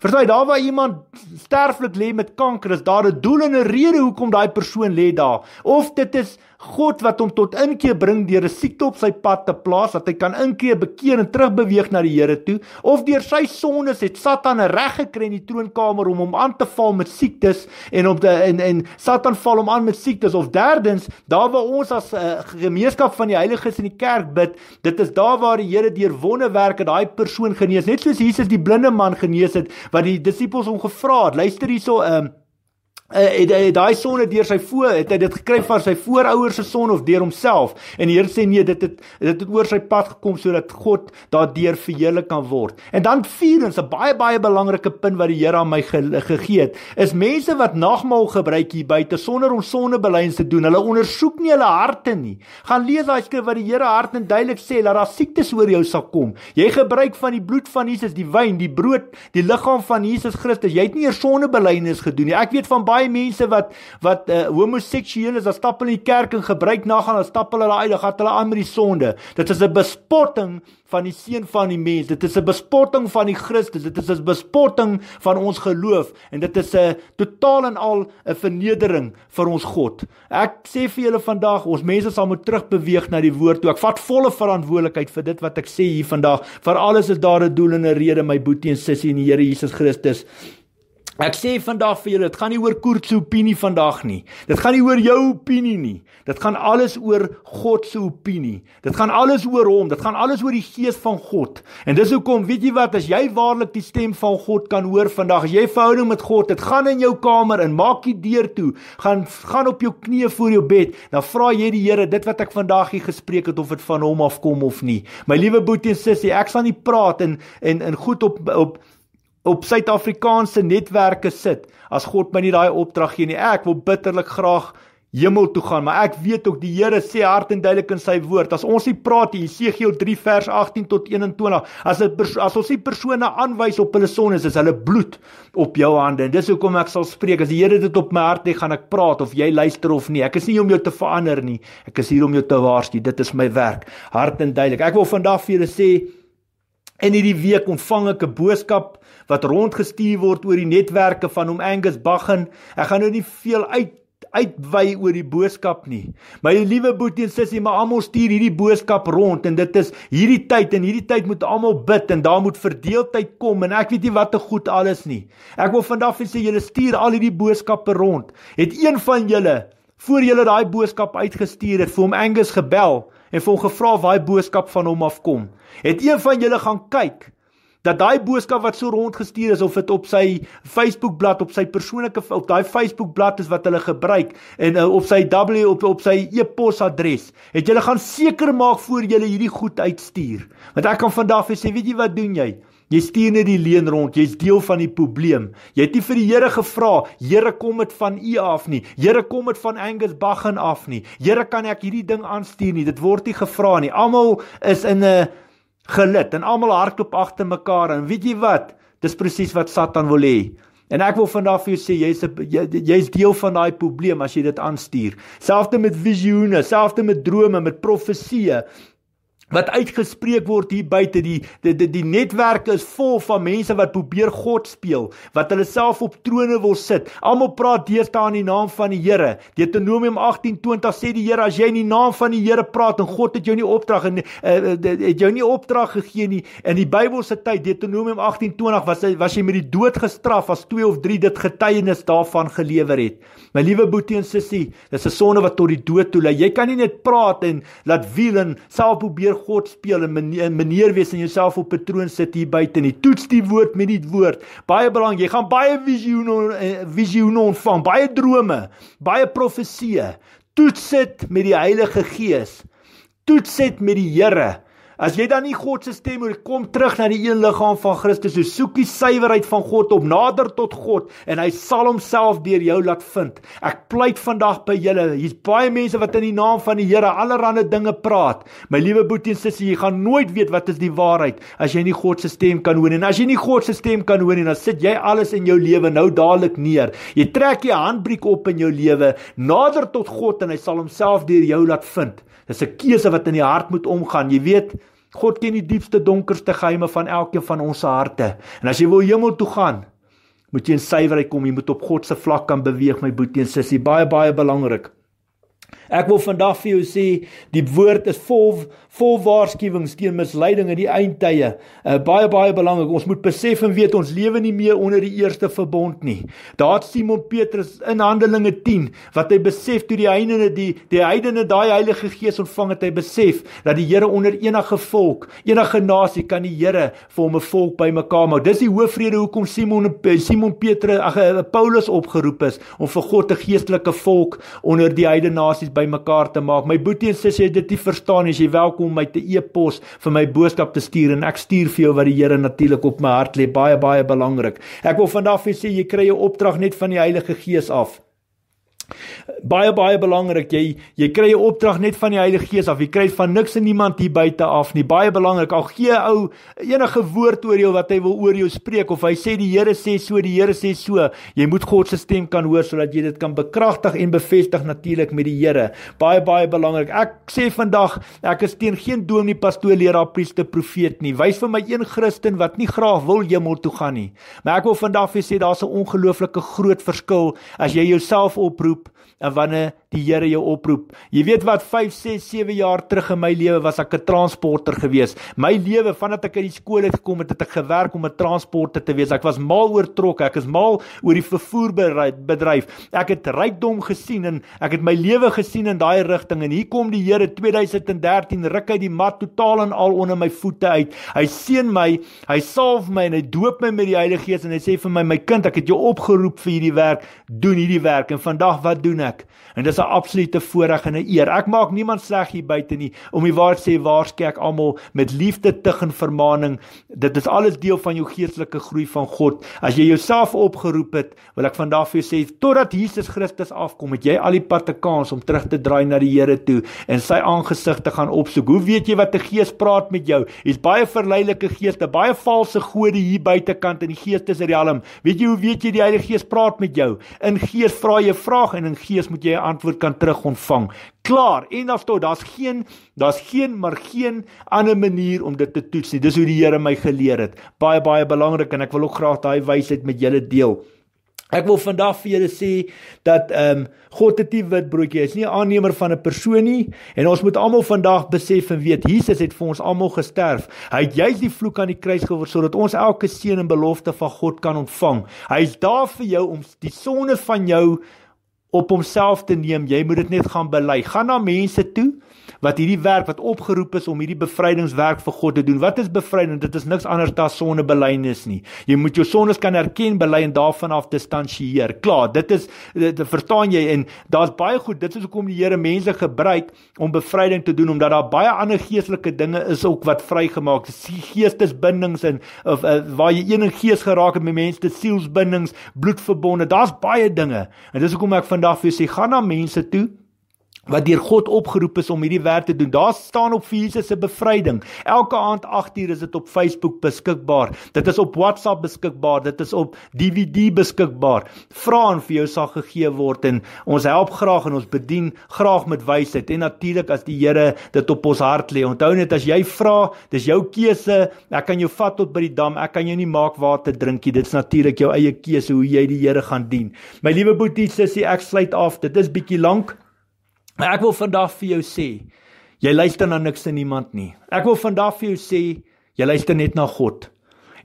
Verstaan jy, daar waar iemand sterflik lê met kanker, is daar 'n doel en 'n rede hoekom daai persoon lê daar. Of dit is God wat hom tot inkeer bring deur 'n siekte op sy pad te plaas dat hy kan inkeer, bekeer en terugbeweeg na die Here toe, of deur sy sondes het Satan 'n reg gekry in die troonkamer om hom aan te val met siektes en op die, en en Satan val hom aan met siektes of derdens, daar waar ons as uh, gemeenskap van die heiliges in die kerk bid, dit is daar waar die Here deur wonderwerke daai persoon genees, net soos Jesus die blinde man genees het wat die disippels hom gevra het. Luister hierso, ehm uh, Uh, daai sonde deur sy voor het hy dit gekry van sy voorouers se son of deur homself en die Here sê nee dit het dit het oor sy pad gekom sodat God daardeur verheerlik kan word. En dan vierens 'n baie baie belangrike punt wat die Here aan my ge gegee het is mense wat nagmaal gebruik hier buite sonder om sondebelyns te doen. Hulle ondersoek nie hulle harte nie. Gaan lees daai skrif wat die Here hart en duidelik sê dat daar siektes oor jou sal kom. Jy gebruik van die bloed van Jesus, die wyn, die brood, die liggaam van Jesus Christus. Jy het nie eers sondebelyns gedoen nie. Ek weet van baie baie mense wat wat uh, homoseksueel is, dan stap hulle in die kerk en gebruik nagaan, dan stap hulle daai, dan gaan hulle aan met die sonde. Dit is 'n bespotting van die seun van die mens. Dit is 'n bespotting van die Christus. Dit is 'n bespotting van ons geloof en dit is 'n totaal en al 'n vernedering vir ons God. Ek sê vir julle vandag, ons mense sal moet terugbeweeg na die woord toe. Ek vat volle verantwoordelikheid vir dit wat ek sê hier vandag. Vir alles is daar 'n doel en 'n rede, my boetie en sussie in die Here Jesus Christus. Ek sê vandag vir julle, dit gaan nie oor Koert se opinie vandag nie. Dit gaan nie oor jou opinie nie. Dit gaan alles oor God se opinie. Dit gaan alles oor hom. Dit gaan alles oor die gees van God. En dis hoekom, weet jy wat, as jy waarlik die stem van God kan hoor vandag, as jy verhouding met God, dit gaan in jou kamer en maak die deur toe. Gaan gaan op jou knieë voor jou bed. Dan vra jy die Here dit wat ek vandag hier gespreek het of dit van hom afkom of nie. My liewe boetie en sussie, ek sal nie praat en en in goed op op op Suid-Afrikaanse netwerke sit as God my nie daai opdrag gee nie. Ek wil bitterlik graag hemel toe gaan, maar ek weet ook die Here sê hard en duidelik in sy woord, as ons nie praat hier Jesegiel 3 vers 18 tot 21, as dit as ons nie persone aanwys op hulle sonde is, is hulle bloed op jou hande. En dis hoekom ek sal spreek. As die Here dit op my hart lê, gaan ek praat of jy luister of nie. Ek is nie hier om jou te verander nie. Ek is hier om jou te waarsku. Dit is my werk. Hard en duidelik. Ek wil vandag vir julle sê in hierdie week ontvang ek 'n boodskap wat rondgestuur word oor die netwerke van hom Angus Baggin. Ek gaan nou nie veel uit uitwy oor die boodskap nie. My liewe boetie en sussie, maar almal stuur hierdie boodskap rond en dit is hierdie tyd en hierdie tyd moet almal bid en daar moet verdeeldheid kom en ek weet nie wat te goed alles nie. Ek wil vandag vir sê julle stuur al hierdie boodskappe rond. Het een van julle voor julle daai boodskap uitgestuur het vir hom Angus gebel en vir hom gevra of hy boodskap van hom afkom. Het een van julle gaan kyk dat daai boodskap wat so rondgestuur is of dit op sy Facebook bladsy op sy persoonlike op daai Facebook bladsy is wat hulle gebruik en uh, op sy W op op sy e-pos adres het julle gaan seker maak voor julle hierdie goed uitstuur want ek kan vandag vir sê weet jy wat doen jy jy stuur net die leen rond jy's deel van die probleem jy het nie vir die Here gevra Here kom dit van u af nie Here kom dit van Angus Baggen af nie Here kan ek hierdie ding aanstuur nie dit word nie gevra nie almal is in 'n uh, eh, gelid en almal hardloop agter mekaar en weet jy wat? Dis presies wat Satan wil hê. En ek wil vandag vir jou sê jy's 'n jy's jy deel van daai probleem as jy dit aanstuur. Selfs met visioene, selfs met drome, met profeseë, wat uitgespreek word hier buite die die die, die netwerke is vol van mense wat probeer God speel wat hulle self op trone wil sit almal praat deesdae in die naam van die Here Deuteronomium 18:20 sê die Here as jy in die naam van die Here praat en God het jou nie opdrag en uh, uh, het jou nie opdrag gegee nie in die Bybelse tyd Deuteronomium 18:20 was hy was hy met die dood gestraf as twee of drie dit getuienis daarvan gelewer het my liewe boetie en sussie dis 'n sonde wat tot die dood toe lei jy kan nie net praat en laat wiel en self probeer God speel en meneer wees en jouself op patroon sit hier buite en jy toets die woord met die woord. Baie belangrik, jy gaan baie visioene eh, visioene ontvang, baie drome, baie profeseë. Toets dit met die Heilige Gees. Toets dit met die Here. As jy dan nie God se stem hoor, kom terug na die een liggaam van Christus. So soek die suiwerheid van God om nader tot God en hy sal homself deur jou laat vind. Ek pleit vandag by julle. Hier's baie mense wat in die naam van die Here allerlei dinge praat. My liewe boetie en sussie, jy gaan nooit weet wat is die waarheid as jy nie God se stem kan hoor nie. En as jy nie God se stem kan hoor nie, dan sit jy alles in jou lewe nou dadelik neer. Jy trek jy handbriek op in jou lewe, nader tot God en hy sal homself deur jou laat vind. Dis 'n keuse wat in die hart moet omgaan. Jy weet God ken die diepste donkerste geheime van elkeen van ons harte. En as jy wil hemel toe gaan, moet jy in suiwerheid kom. Jy moet op God se vlak kan beweeg, my boetie en sussie. Baie baie belangrik. Ek wil vandag vir jou sê die woord is vol vol waarskuwings teen misleiding in die eindtye. Uh, baie baie belangrik. Ons moet besef en weet ons lewe nie meer onder die eerste verbond nie. Daar Simon Petrus in Handelinge 10 wat hy besef toe die heidene die die heidene daai Heilige Gees ontvang het, hy besef dat die Here onder enige volk, enige nasie kan die Here vir hom 'n volk bymekaar maak. Dis die hoofrede hoekom Simon eh, Simon Petrus ag eh, Paulus opgeroep is om vir God 'n geestelike volk onder die heidene nasies bymekaar te maak. My boetie en sussie het dit nie verstaan nie. As jy welkom my te e-pos vir my boodskap te stuur en ek stuur vir jou wat die Here natuurlik op my hart lê, baie baie belangrik. Ek wil vandag vir sê jy kry jou opdrag net van die Heilige Gees af baie baie belangrik jy jy kry 'n opdrag net van die Heilige Gees af jy kry van niks en niemand hier buite af nie baie belangrik al gee ou enige woord oor jou wat hy wil oor jou spreek of hy sê die Here sê so die Here sê so jy moet God se stem kan hoor sodat jy dit kan bekragtig en bevestig natuurlik met die Here baie baie belangrik ek sê vandag ek is teen geen dominee pastoor leraar priester profeet nie wys vir my een Christen wat nie graag wil hemel toe gaan nie maar ek wil vandag vir sê daar's 'n ongelooflike groot verskil as jy jouself oproep Er war eine die Here jou oproep. Jy weet wat 5, 6, 7 jaar terug in my lewe was ek 'n transporter gewees. My lewe vandat ek uit die skool het gekom het, het ek gewerk om 'n transporter te wees. Ek was mal oor trokke, ek is mal oor die vervoerbedryf. Ek het rykdom gesien en ek het my lewe gesien in daai rigting en hier kom die Here 2013 ruk uit die mat totaal en al onder my voete uit. Hy seën my, hy salf my en hy doop my met die Heilige Gees en hy sê vir my my kind, ek het jou opgeroep vir hierdie werk, doen hierdie werk en vandag wat doen ek? En dis 'n absolute voorreg en 'n eer. Ek maak niemand sleg hier buite nie. Om die waarheid sê, waarskei ek almal met liefde, tig en vermaning. Dit is alles deel van jou geestelike groei van God. As jy jouself opgeroep het, wil ek vandag vir jou sê totdat Jesus Christus afkom, het jy al die pad te kans om terug te draai na die Here toe en sy aangesig te gaan opsoek. Hoe weet jy wat die Gees praat met jou? Hier's baie verleidelike geeste, baie valse gode hier buitekant in die geestesriem. Weet jy hoe weet jy die Heilige Gees praat met jou? In gees vra jy 'n vraag en in gees moet jy 'n antwoord antwoord kan terug ontvang. Klaar. En of tot daar's geen daar's geen maar geen ander manier om dit te toets nie. Dis hoe die Here my geleer het. Baie baie belangrik en ek wil ook graag daai wysheid met julle deel. Ek wil vandag vir julle sê dat ehm um, God het nie witbroodjie is nie aannemer van 'n persoon nie en ons moet almal vandag besef en weet Jesus het vir ons almal gesterf. Hy het juis die vloek aan die kruis gewer sodat ons elke seën en belofte van God kan ontvang. Hy is daar vir jou om die sonde van jou op homself te neem. Jy moet dit net gaan bely. Gaan na mense toe wat hierdie werk wat opgeroep is om hierdie bevrydingswerk vir God te doen. Wat is bevryding? Dit is niks anders as sondebelynis nie. Jy moet jou sondes kan erken, bely en daarvan af distansieer. Klaar, dit is dit, dit, verstaan jy en daar's baie goed. Dit is hoekom die Here mense gebruik om bevryding te doen omdat daar baie ander geestelike dinge is ook wat vrygemaak is. Geestesbindings en of uh, waar jy een in gees geraak het met mense, dit sielsbindings, bloedverbonde. Daar's baie dinge. En dis hoekom ek vandag vir jou sê, gaan na mense toe wat deur God opgeroep is om hierdie werk te doen. Daar staan op Jesus se bevryding. Elke aand 8:00 is dit op Facebook beskikbaar. Dit is op WhatsApp beskikbaar. Dit is op DVD beskikbaar. Vra en vir jou sal gegee word en ons help graag en ons bedien graag met wysheid en natuurlik as die Here dit op ons hart lê. Onthou net as jy vra, dis jou keuse. Ek kan jou vat tot by die dam. Ek kan jou nie maak water drink nie. Dit's natuurlik jou eie keuse hoe jy die Here gaan dien. My liewe boetie sussie, ek sluit af. Dit is bietjie lank. Maar ek wil vandag vir jou sê, jy luister na niks en niemand nie. Ek wil vandag vir jou sê, jy luister net na God.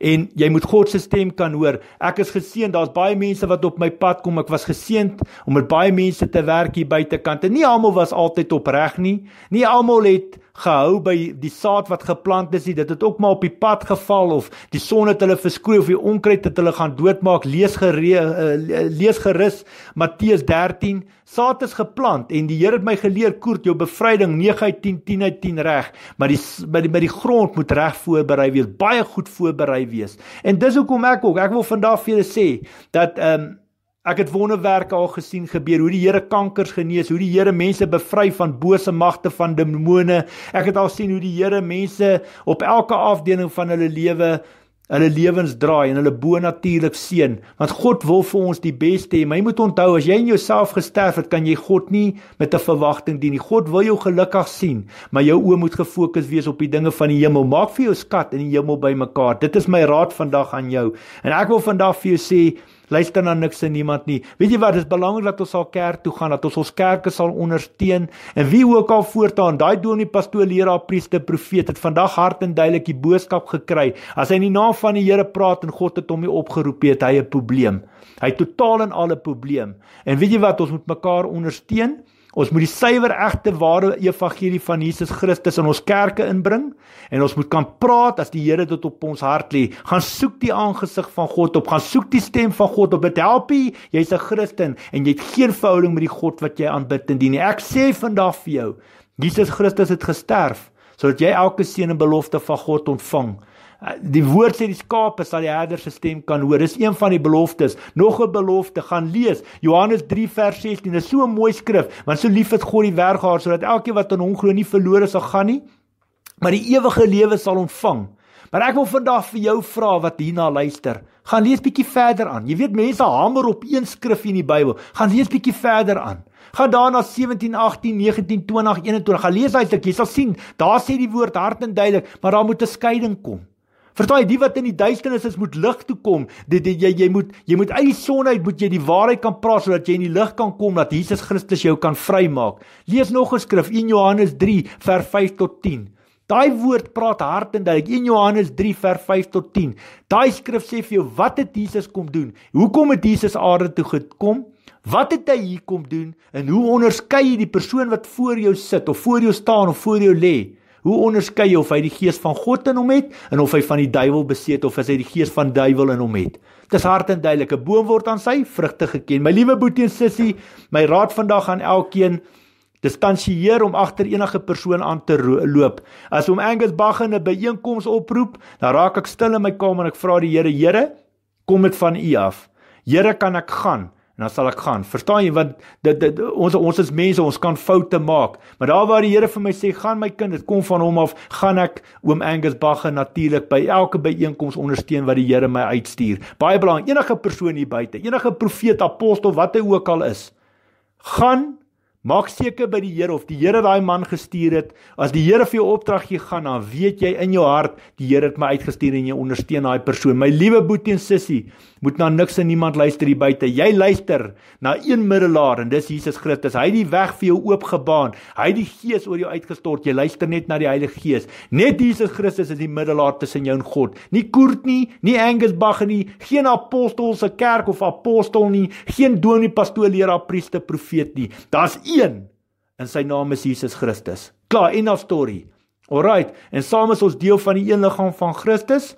En jy moet God se stem kan hoor. Ek is geseën. Daar's baie mense wat op my pad kom. Ek was geseënd om met baie mense te werk hier buitekant. En nie almal was altyd opreg nie. Nie almal het gehou by die saad wat geplant is nie. Dit het ook maar op die pad geval of die son het hulle verskroei of die onkruid het hulle gaan doodmaak. Lees gereed uh, eh, lees gerus Matteus 13 Saad is geplant en die Here het my geleer koer jou bevryding 9 uit 10 10 uit 10 reg, maar die by die by die grond moet reg voorberei wees, baie goed voorberei wees. En dis hoekom ek ook ek wil vandag vir julle sê dat ehm um, Ek het wonderwerke al gesien gebeur, hoe die Here kankers genees, hoe die Here mense bevry van bose magte van demone. Ek het al sien hoe die Here mense op elke afdeling van hulle lewe hulle lewens draai en hulle bonatuurlik seën want God wil vir ons die beste hê maar jy moet onthou as jy in jouself gesterf het kan jy God nie met 'n die verwagting dien nie God wil jou gelukkig sien maar jou oë moet gefokus wees op die dinge van die hemel maak vir jou skat in die hemel bymekaar dit is my raad vandag aan jou en ek wil vandag vir jou sê luister na niks en niemand nie. Weet jy wat, dit is belangrik dat ons al kerk toe gaan, dat ons ons kerke sal ondersteun en wie ook al voortaan, daai dominee, pastoor, leraar, priester, profeet het vandag hard en duidelik die boodskap gekry. As hy in die naam van die Here praat en God het hom hier opgeroep, het hy 'n probleem. Hy het totaal en al 'n probleem. En weet jy wat, ons moet mekaar ondersteun. Ons moet die suiwer egte ware evangelie van Jesus Christus in ons kerke inbring en ons moet kan praat as die Here dit op ons hart lê. Gaan soek die aangesig van God op, gaan soek die stem van God op. Dit help jy, jy's 'n Christen en jy het geen verhouding met die God wat jy aanbid en dien nie. Ek sê vandag vir jou, Jesus Christus het gesterf sodat jy elke seën en belofte van God ontvang. Eh, die woord sê die skape sal die herder se stem kan hoor. Dis een van die beloftes. Nog 'n belofte gaan lees Johannes 3 vers 16. Dis so 'n mooi skrif, want so lief het God die wêreld gehad sodat elkeen wat aan hom glo nie verlore sal gaan nie, maar die ewige lewe sal ontvang. Maar ek wil vandag vir jou vra wat hierna luister. Gaan lees bietjie verder aan. Jy weet mense hamer op een skrif in die Bybel. Gaan lees bietjie verder aan. Gaan daar na 17, 18, 19, 20, 21. Gaan lees uit, jy sal sien, daar sê die woord hard en duidelik, maar daar moet 'n skeiding kom. Verstaan jy die wat in die duisternis is moet lig toe kom. Dit jy jy moet jy moet uit die son uit moet jy die waarheid kan praat sodat jy in die lig kan kom dat Jesus Christus jou kan vrymaak. Lees nog 'n skrif 1 Johannes 3 vers 5 tot 10. Daai woord praat hard en dat ek 1 Johannes 3 vers 5 tot 10. Daai skrif sê vir jou wat het Jesus kom doen? Hoekom het Jesus aarde toe gekom? Wat het hy hier kom doen? En hoe onderskei jy die persoon wat voor jou sit of voor jou staan of voor jou lê? Hoe onderskei jy of hy die gees van God in hom het en of hy van die duiwel beset of as hy die gees van duiwel in hom het? Dis hard en duidelik. 'n Boom word aan sy vrugte geken. My liewe boetie en sussie, my raad vandag aan elkeen distansieer om agter enige persoon aan te loop. As oom Angus Bach in 'n byeenkoms oproep, dan raak ek stil in my kamer en ek vra die Here, Here, kom dit van U af. Here, kan ek gaan? en dan sal ek gaan. Verstaan jy wat dit, dit ons ons is mense, ons kan foute maak. Maar daar waar die Here vir my sê gaan my kind, dit kom van hom af, gaan ek oom Angus Bagge natuurlik by elke byeenkoms ondersteun wat die Here my uitstuur. Baie belangrik, enige persoon hier buite, enige profeet, apostel, wat hy ook al is, gaan Maak seker by die Here of die Here daai man gestuur het. As die Here vir jou opdrag gee gaan, dan weet jy in jou hart die Here het my uitgestuur en jy ondersteun daai persoon. My liewe boetie en sussie, moet na niks en niemand luister hier buite. Jy luister na een middelaar en dis Jesus Christus. Hy het die weg vir jou oopgebaan. Hy het die Gees oor jou uitgestort. Jy luister net na die Heilige Gees. Net Jesus Christus is die middelaar tussen jou en God. Nie Koert nie, nie Angus Bach nie, geen apostolse kerk of apostel nie, geen dominee, pastoor, leraar, priester, profeet nie. Daar's een en sy naam is Jesus Christus. Klaar, en 'n storie. Alrite, en saam is ons deel van die een liggaam van Christus.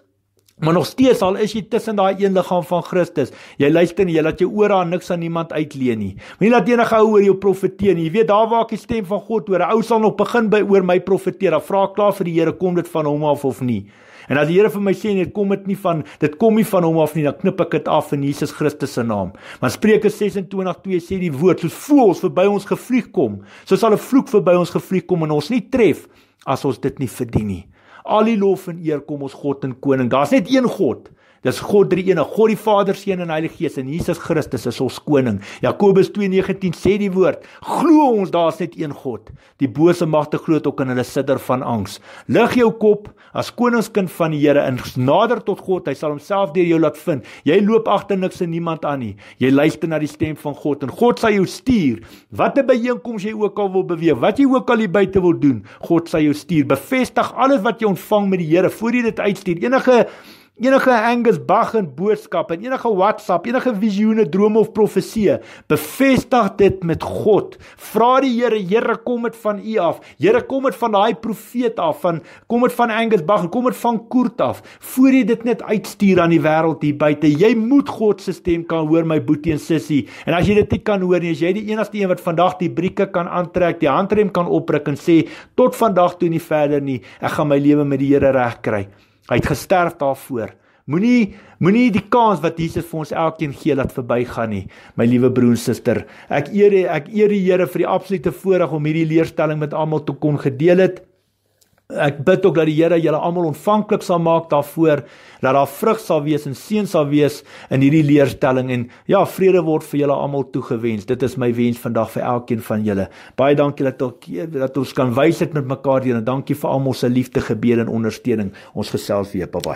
Maar nog steeds al is jy tussen daai een liggaam van Christus. Jy luister nie, jy laat jou ore aan niks aan niemand uitleen nie. Moenie laat enige ou oor jou profeteer nie. Jy weet daar waar ek die stem van God hoor. 'n Ou sal nog begin by oor my profeteer. Dan vra ek klaar vir die Here kom dit van hom af of nie. En as die Here vir my sê net kom dit nie van dit kom nie van hom af nie, dan knip ek dit af in Jesus Christus se naam. Maar Spreuke 26:2 sê die woord soos voëls verby ons gevlieg kom, so sal 'n vloek verby ons gevlieg kom en ons nie tref as ons dit nie verdien nie. Al die lof en eer kom ons God en koning. Daar's net een God Dis God drie ene, God die Vader, Seun en Heilige Gees en Jesus Christus is ons koning. Jakobus 2:19 sê die woord, glo ons daar's net een God. Die bose magte groot ook en hulle sidder van angs. Lig jou kop as koningskind van die Here in nader tot God, hy sal homself deur jou laat vind. Jy loop agter niks en niemand aan nie. Jy luister na die stem van God en God sal jou stuur. Watter byeenkoms jy ook al wil beweeg, wat jy ook al hier buite wil doen, God sal jou stuur. Bevestig alles wat jy ontvang met die Here voor jy dit uitstuur. Enige enige Angus Bach en boodskap en enige WhatsApp, enige visioene, drome of profeseë, bevestig dit met God. Vra die Here, Here, kom dit van U af. Here, kom dit van daai profeet af, van kom dit van Angus Bach en kom dit van Kurt af. Voor jy dit net uitstuur aan die wêreld hier buite, jy moet God se stem kan hoor, my boetie en sussie. En as jy dit nie kan hoor nie, as jy die enigste een wat vandag die brieke kan aantrek, die handrem kan opruk en sê tot vandag toe nie verder nie. Ek gaan my lewe met die Here regkry. Hy het gesterf daarvoor. Moenie moenie die kans wat Jesus vir ons elkeen gee laat verbygaan nie, my liewe broer en suster. Ek eer ek eer die Here vir die absolute voorreg om hierdie leerstelling met almal te kon gedeel het. Ek bid ook dat die Here julle almal ontvanklik sal maak daarvoor dat daar vrug sal wees en seën sal wees in hierdie leerstelling en ja, vrede word vir julle almal toegewens. Dit is my wens vandag vir elkeen van julle. Baie dankie dat ons dat ons kan wys dit met mekaar deel en dankie vir almal se liefde gebede en ondersteuning. Ons gesels weer. Bye. -bye.